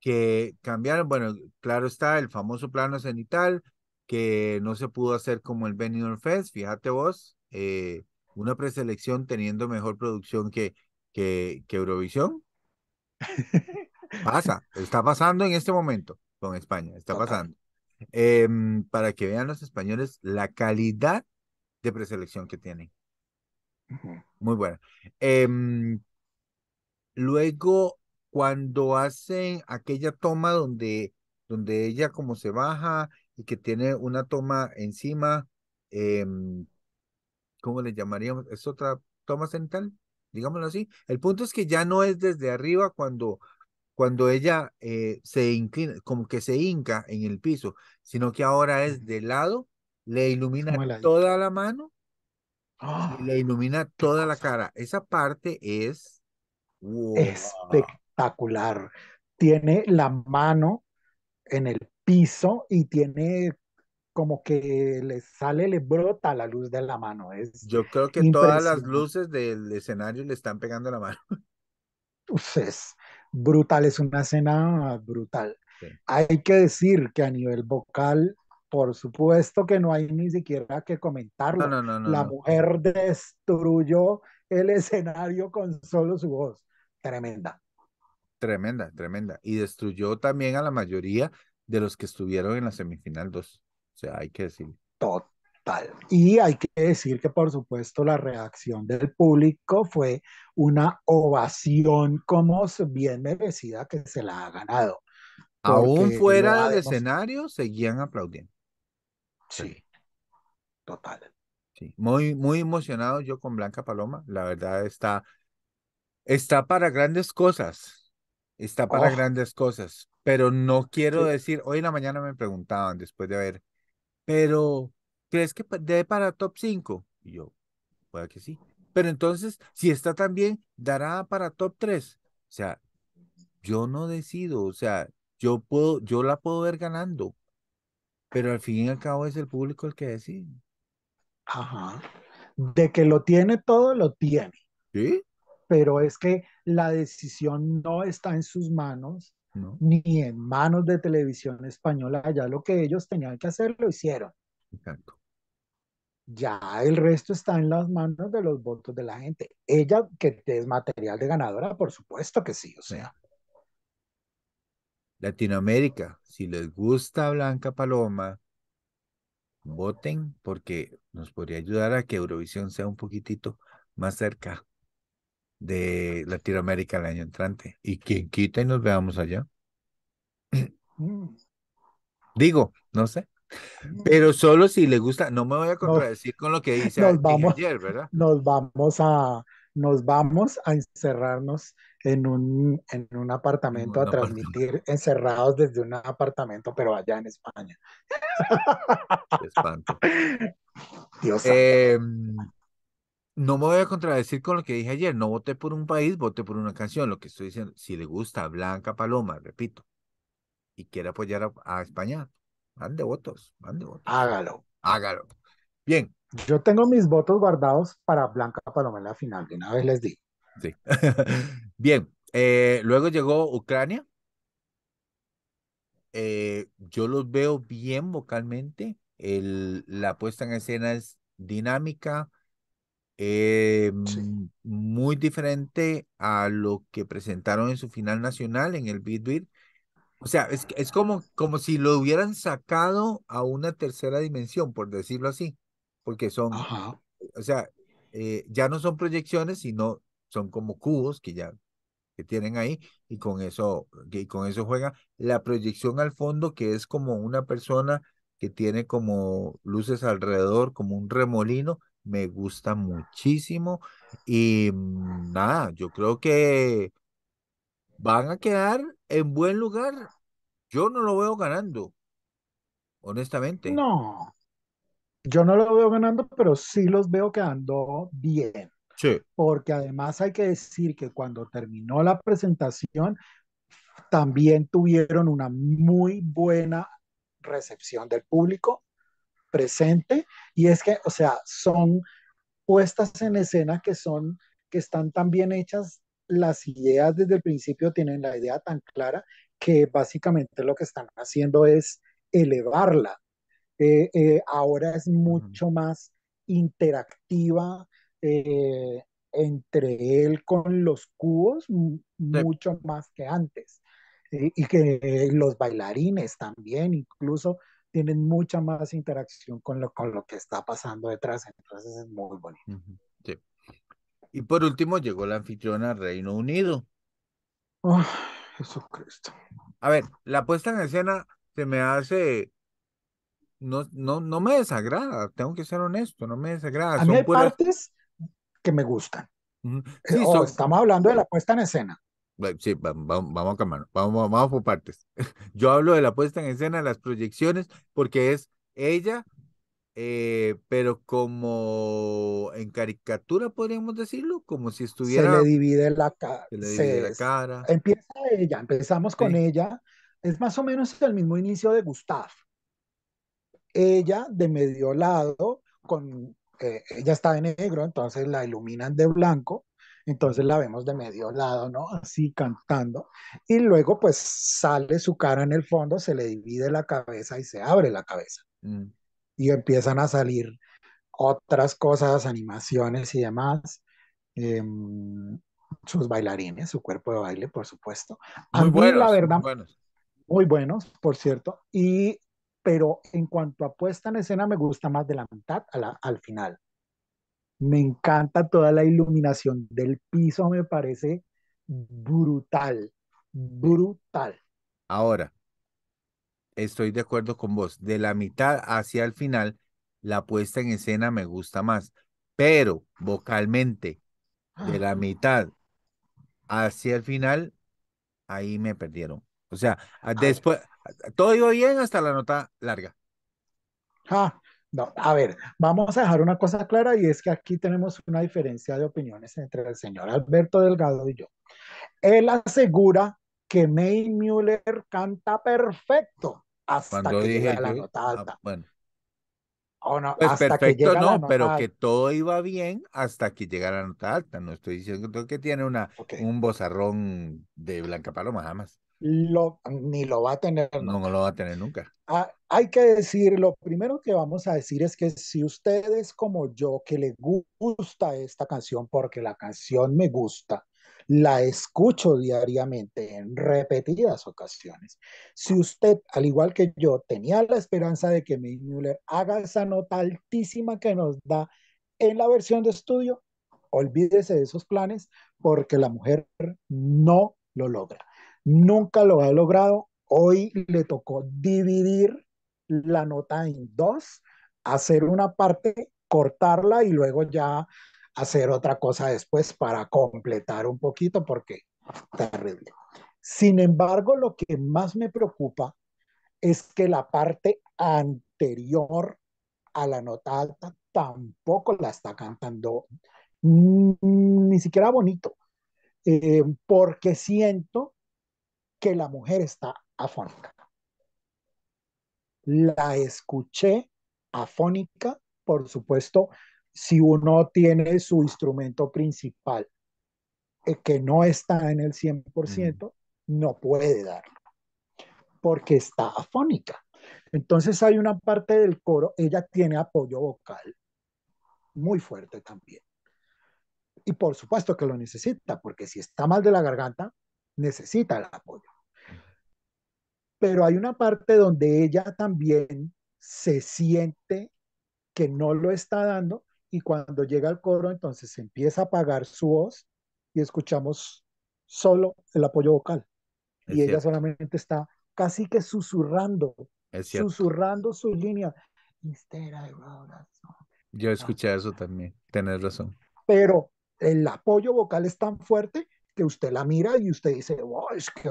que cambiaron. Bueno, claro está el famoso plano cenital que no se pudo hacer como el Benidorm Fest, fíjate vos, eh, una preselección teniendo mejor producción que, que, que Eurovisión. Pasa, está pasando en este momento con España, está pasando. Em, para que vean los españoles la calidad de preselección que tienen. Muy buena. Em, luego, cuando hacen aquella toma donde, donde ella como se baja y que tiene una toma encima, em, ¿cómo le llamaríamos? ¿Es otra toma central? Digámoslo así. El punto es que ya no es desde arriba cuando, cuando ella eh, se inclina, como que se hinca en el piso, sino que ahora es de lado, le ilumina toda la mano y ¡Ah! le ilumina toda la cara. Esa parte es espectacular. Tiene la mano en el piso y tiene como que le sale, le brota la luz de la mano. Es Yo creo que todas las luces del escenario le están pegando la mano. entonces brutal, es una escena brutal. Hay que decir que a nivel vocal por supuesto que no hay ni siquiera que comentarlo. No, no, no, la mujer destruyó el escenario con solo su voz. Tremenda. Tremenda, tremenda. Y destruyó también a la mayoría de los que estuvieron en la semifinal 2. O sea, hay que decir. Total. Y hay que decir que, por supuesto, la reacción del público fue una ovación como bien merecida que se la ha ganado. Aún fuera del escenario, seguían aplaudiendo. Sí, total. Sí. Muy, muy emocionado yo con Blanca Paloma. La verdad está, está para grandes cosas. Está para oh. grandes cosas. Pero no quiero decir, hoy en la mañana me preguntaban después de ver, pero ¿crees que dé para top 5? Y yo, puede que sí. Pero entonces, si está tan bien, dará para top 3. O sea, yo no decido, o sea, yo puedo, yo la puedo ver ganando. Pero al fin y al cabo es el público el que decide. Ajá. De que lo tiene todo, lo tiene. Sí. Pero es que la decisión no está en sus manos, ni en manos de televisión española. Ya lo que ellos tenían que hacer, lo hicieron. Exacto. Ya el resto está en las manos de los votos de la gente. Ella, que es material de ganadora, por supuesto que sí, o sea. Latinoamérica, si les gusta Blanca Paloma, voten porque nos podría ayudar a que Eurovisión sea un poquitito más cerca de Latinoamérica el año entrante. Y quien quita y nos veamos allá. Digo, no sé. Pero solo si les gusta, no me voy a contradecir con lo que dice ayer, ¿verdad? Nos vamos a, nos vamos a encerrarnos en un, en un apartamento a transmitir encerrados desde un apartamento, pero allá en España. Dios em, no me voy a contradecir con lo que dije ayer. No voté por un país, voté por una canción. Lo que estoy diciendo, si le gusta Blanca Paloma, repito, y quiere apoyar a, España, mande votos, mande votos. Hágalo. Hágalo. Bien. Yo tengo mis votos guardados para Blanca Paloma en la final, de una vez les digo. Sí. Bien, eh, luego llegó Ucrania. Eh, yo los veo bien vocalmente. El, la puesta en escena es dinámica, eh, muy diferente a lo que presentaron en su final nacional en el Beat O sea, es, es como, como si lo hubieran sacado a una tercera dimensión, por decirlo así, porque son, o sea, ya no son proyecciones, sino son como cubos que ya tienen ahí y con eso, y con eso juega. La proyección al fondo, que es como una persona que tiene como luces alrededor, como un remolino, me gusta muchísimo. Y mm, nada, yo creo que van a quedar en buen lugar. Yo no lo veo ganando, honestamente. No, yo no lo veo ganando, pero sí los veo quedando bien. Porque además hay que decir que cuando terminó la presentación, también tuvieron una muy buena recepción del público presente. Y es que, o sea, son puestas en escena que son, que están tan bien hechas, las ideas desde el principio tienen la idea tan clara que básicamente lo que están haciendo es elevarla. Eh, eh, ahora es mucho más interactiva, eh, entre él con los cubos mucho más que antes. y que los bailarines también incluso tienen mucha más interacción con lo, que está pasando detrás. Entonces es muy bonito. Y por último llegó la anfitriona Reino Unido. Jesucristo. A ver, la puesta en escena se me hace no, no, no me desagrada, tengo que ser honesto, no me desagrada. A partes que me gustan. Eh, estamos hablando de la puesta en escena. Sí, vamos, vamos, vamos, vamos por partes. Yo hablo de la puesta en escena, las proyecciones, porque es ella, eh, pero como en caricatura podríamos decirlo, como si estuviera... Se le divide la, cara, se le divide la cara. Empieza ella, empezamos con ella. Es más o menos el mismo inicio de Gustav. Ella de medio lado, con eh, ella está de negro, entonces la iluminan de blanco, entonces la vemos de medio lado, ¿no? Así cantando. Y luego pues sale su cara en el fondo, se le divide la cabeza y se abre la cabeza. Mm. Y empiezan a salir otras cosas, animaciones y demás. Em, sus bailarines, su cuerpo de baile, por supuesto. muy buenos, la verdad, muy buenos. muy buenos, por cierto. Y pero en cuanto a puesta en escena me gusta más de la mitad al final. Me encanta toda la iluminación del piso, me parece brutal, brutal. Ahora, estoy de acuerdo con vos, de la mitad hacia el final, la puesta en escena me gusta más, pero vocalmente, de la ah. mitad hacia el final, ahí me perdieron. O sea, después, todo iba bien hasta la nota larga. Ah, a ver, vamos a dejar una cosa clara y es que aquí tenemos una diferencia de opiniones entre el señor Alberto Delgado y yo. Él asegura que May Mueller canta perfecto hasta que llega la nota ah, alta. bueno. Oh, no, pues hasta perfecto no, pero que todo iba bien hasta que llegara la nota alta. No estoy diciendo que tiene una, un bozarrón de Blanca Paloma, jamás ni lo va a tener. No, nunca. no lo va a tener nunca. hay que decir, lo primero que vamos a decir es que si ustedes como yo, que le gusta esta canción, porque la canción me gusta, la escucho diariamente en repetidas ocasiones. Si usted, al igual que yo, tenía la esperanza de que May Muller haga esa nota altísima que nos da en la versión de estudio, olvídese de esos planes porque la mujer no lo logra. Nunca lo ha logrado. Hoy le tocó dividir la nota en dos, hacer una parte, cortarla y luego ya hacer otra cosa después para completar un poquito porque terrible. Sin embargo, lo que más me preocupa es que la parte anterior a la nota alta tampoco la está cantando ni siquiera bonito, eh, porque siento que la mujer está afónica. La escuché afónica, por supuesto, si uno tiene su instrumento principal eh, que no está en el 100%, no puede dar, porque está afónica. Entonces hay una parte del coro, ella tiene apoyo vocal muy fuerte también. Y por supuesto que lo necesita, porque si está mal de la garganta, necesita el apoyo. Pero hay una parte donde ella también se siente que no lo está dando y cuando llega al coro entonces empieza a apagar su voz y escuchamos solo el apoyo vocal. y ella solamente está casi que susurrando, susurrando su línea. Yo escuché eso también, tenés razón. Pero el apoyo vocal es tan fuerte usted la mira y usted dice, wow oh, es que...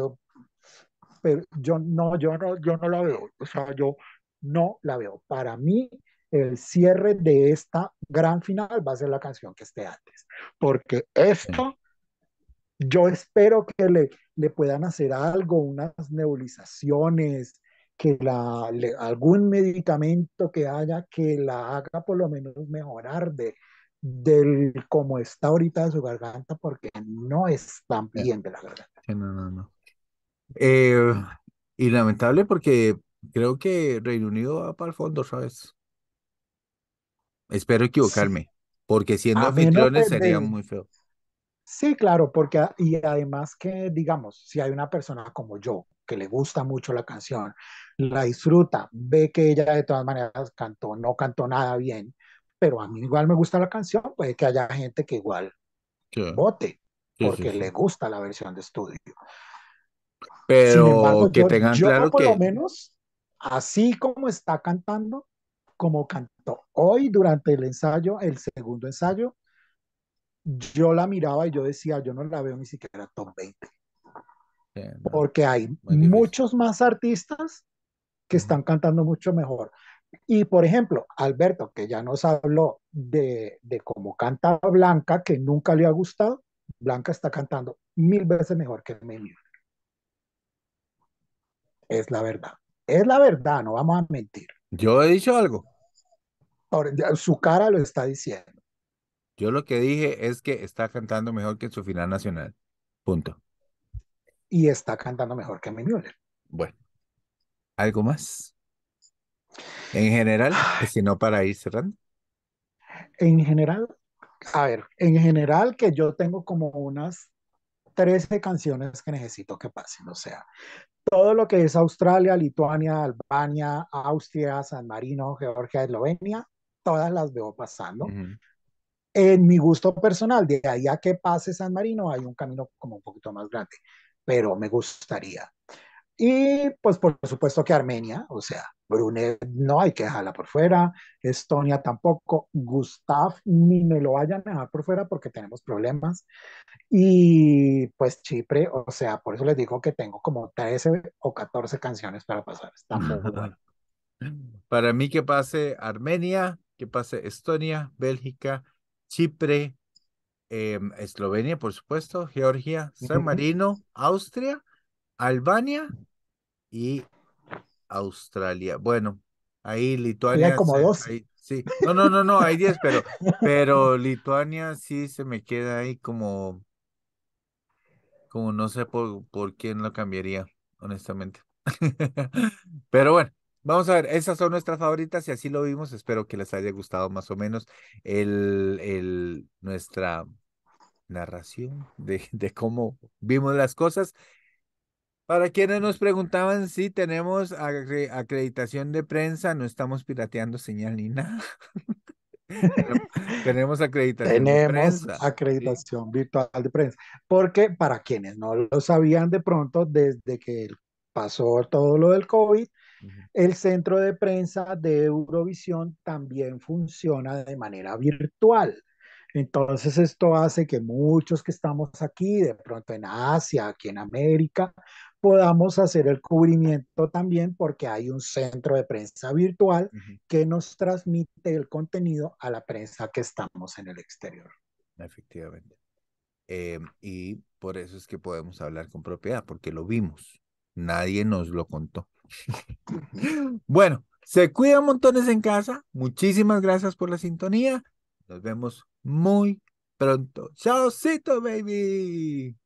Pero yo no, yo no, yo no la veo, o sea, yo no la veo. Para mí, el cierre de esta gran final va a ser la canción que esté antes, porque esto, yo espero que le, le puedan hacer algo, unas nebulizaciones, que la, algún medicamento que haya que la haga por lo menos mejorar de, del cómo está ahorita de su garganta porque no tan bien de la garganta. no, no, no. Eh, y lamentable porque creo que Reino Unido va para el fondo, ¿sabes? Espero equivocarme, porque siendo anfitriones sería muy feo. Sí, claro, porque ah, y además que, digamos, si hay una persona como yo que le gusta mucho la canción, la disfruta, ve que ella de todas maneras cantó, no cantó nada bien, pero a mí igual me gusta la canción, puede que haya gente que igual vote, porque le gusta la versión de estudio. Pero que yo, tengan claro por lo menos, así como está cantando, como cantó hoy durante el ensayo, el segundo ensayo, yo la miraba y yo decía, yo no la veo ni siquiera top 20. Porque hay muchos más artistas que están cantando mucho mejor. Y por ejemplo, Alberto, que ya nos habló de, cómo canta Blanca, que nunca le ha gustado, Blanca está cantando mil veces mejor que Mimi. Es la verdad. Es la verdad, no vamos a mentir. Yo he dicho algo. su cara lo está diciendo. Yo lo que dije es que está cantando mejor que su final nacional. Punto. Y está cantando mejor que Mimi. Bueno, ¿algo más? En general, sino para ir cerrando. En general, a ver, en general que yo tengo como unas 13 canciones que necesito que pasen, o sea, todo lo que es Australia, Lituania, Albania, Austria, San Marino, Georgia, Eslovenia, todas las veo pasando. En mi gusto personal, de ahí a que pase San Marino, hay un camino como un poquito más grande, pero me gustaría. Y pues por supuesto que Armenia, o sea, Brunet no hay que dejarla por fuera, Estonia tampoco, Gustav ni me lo vayan a dejar por fuera porque tenemos problemas. Y pues Chipre, o sea, por eso les digo que tengo como 13 o 14 canciones para pasar. Está bueno. Para mí que pase Armenia, que pase Estonia, Bélgica, Chipre, em, Eslovenia, por supuesto, Georgia, San Marino, Austria, Albania y Australia. Bueno, ahí Lituania. como dos. sí. No, no, no, no, hay diez pero, pero Lituania sí se me queda ahí como, como no sé por, quién lo cambiaría, honestamente. pero bueno. Vamos a ver, esas son nuestras favoritas y así lo vimos. Espero que les haya gustado más o menos el, el, nuestra narración de, de cómo vimos las cosas. Para quienes nos preguntaban si tenemos acreditación de prensa, no estamos pirateando señal ni nada. tenemos acreditación de prensa. acreditación virtual de prensa. Porque para quienes no lo sabían de pronto, desde que pasó todo lo del COVID, el centro de prensa de Eurovisión también funciona de manera virtual. Entonces esto hace que muchos que estamos aquí, de pronto en Asia, aquí en América, podamos hacer el cubrimiento también porque hay un centro de prensa virtual que nos transmite el contenido a la prensa que estamos en el exterior. Efectivamente. Em, y por eso es que podemos hablar con propiedad, porque lo vimos. Nadie nos lo contó. bueno, se cuidan montones en casa. Muchísimas gracias por la sintonía. Nos vemos muy pronto. Chaucito, baby.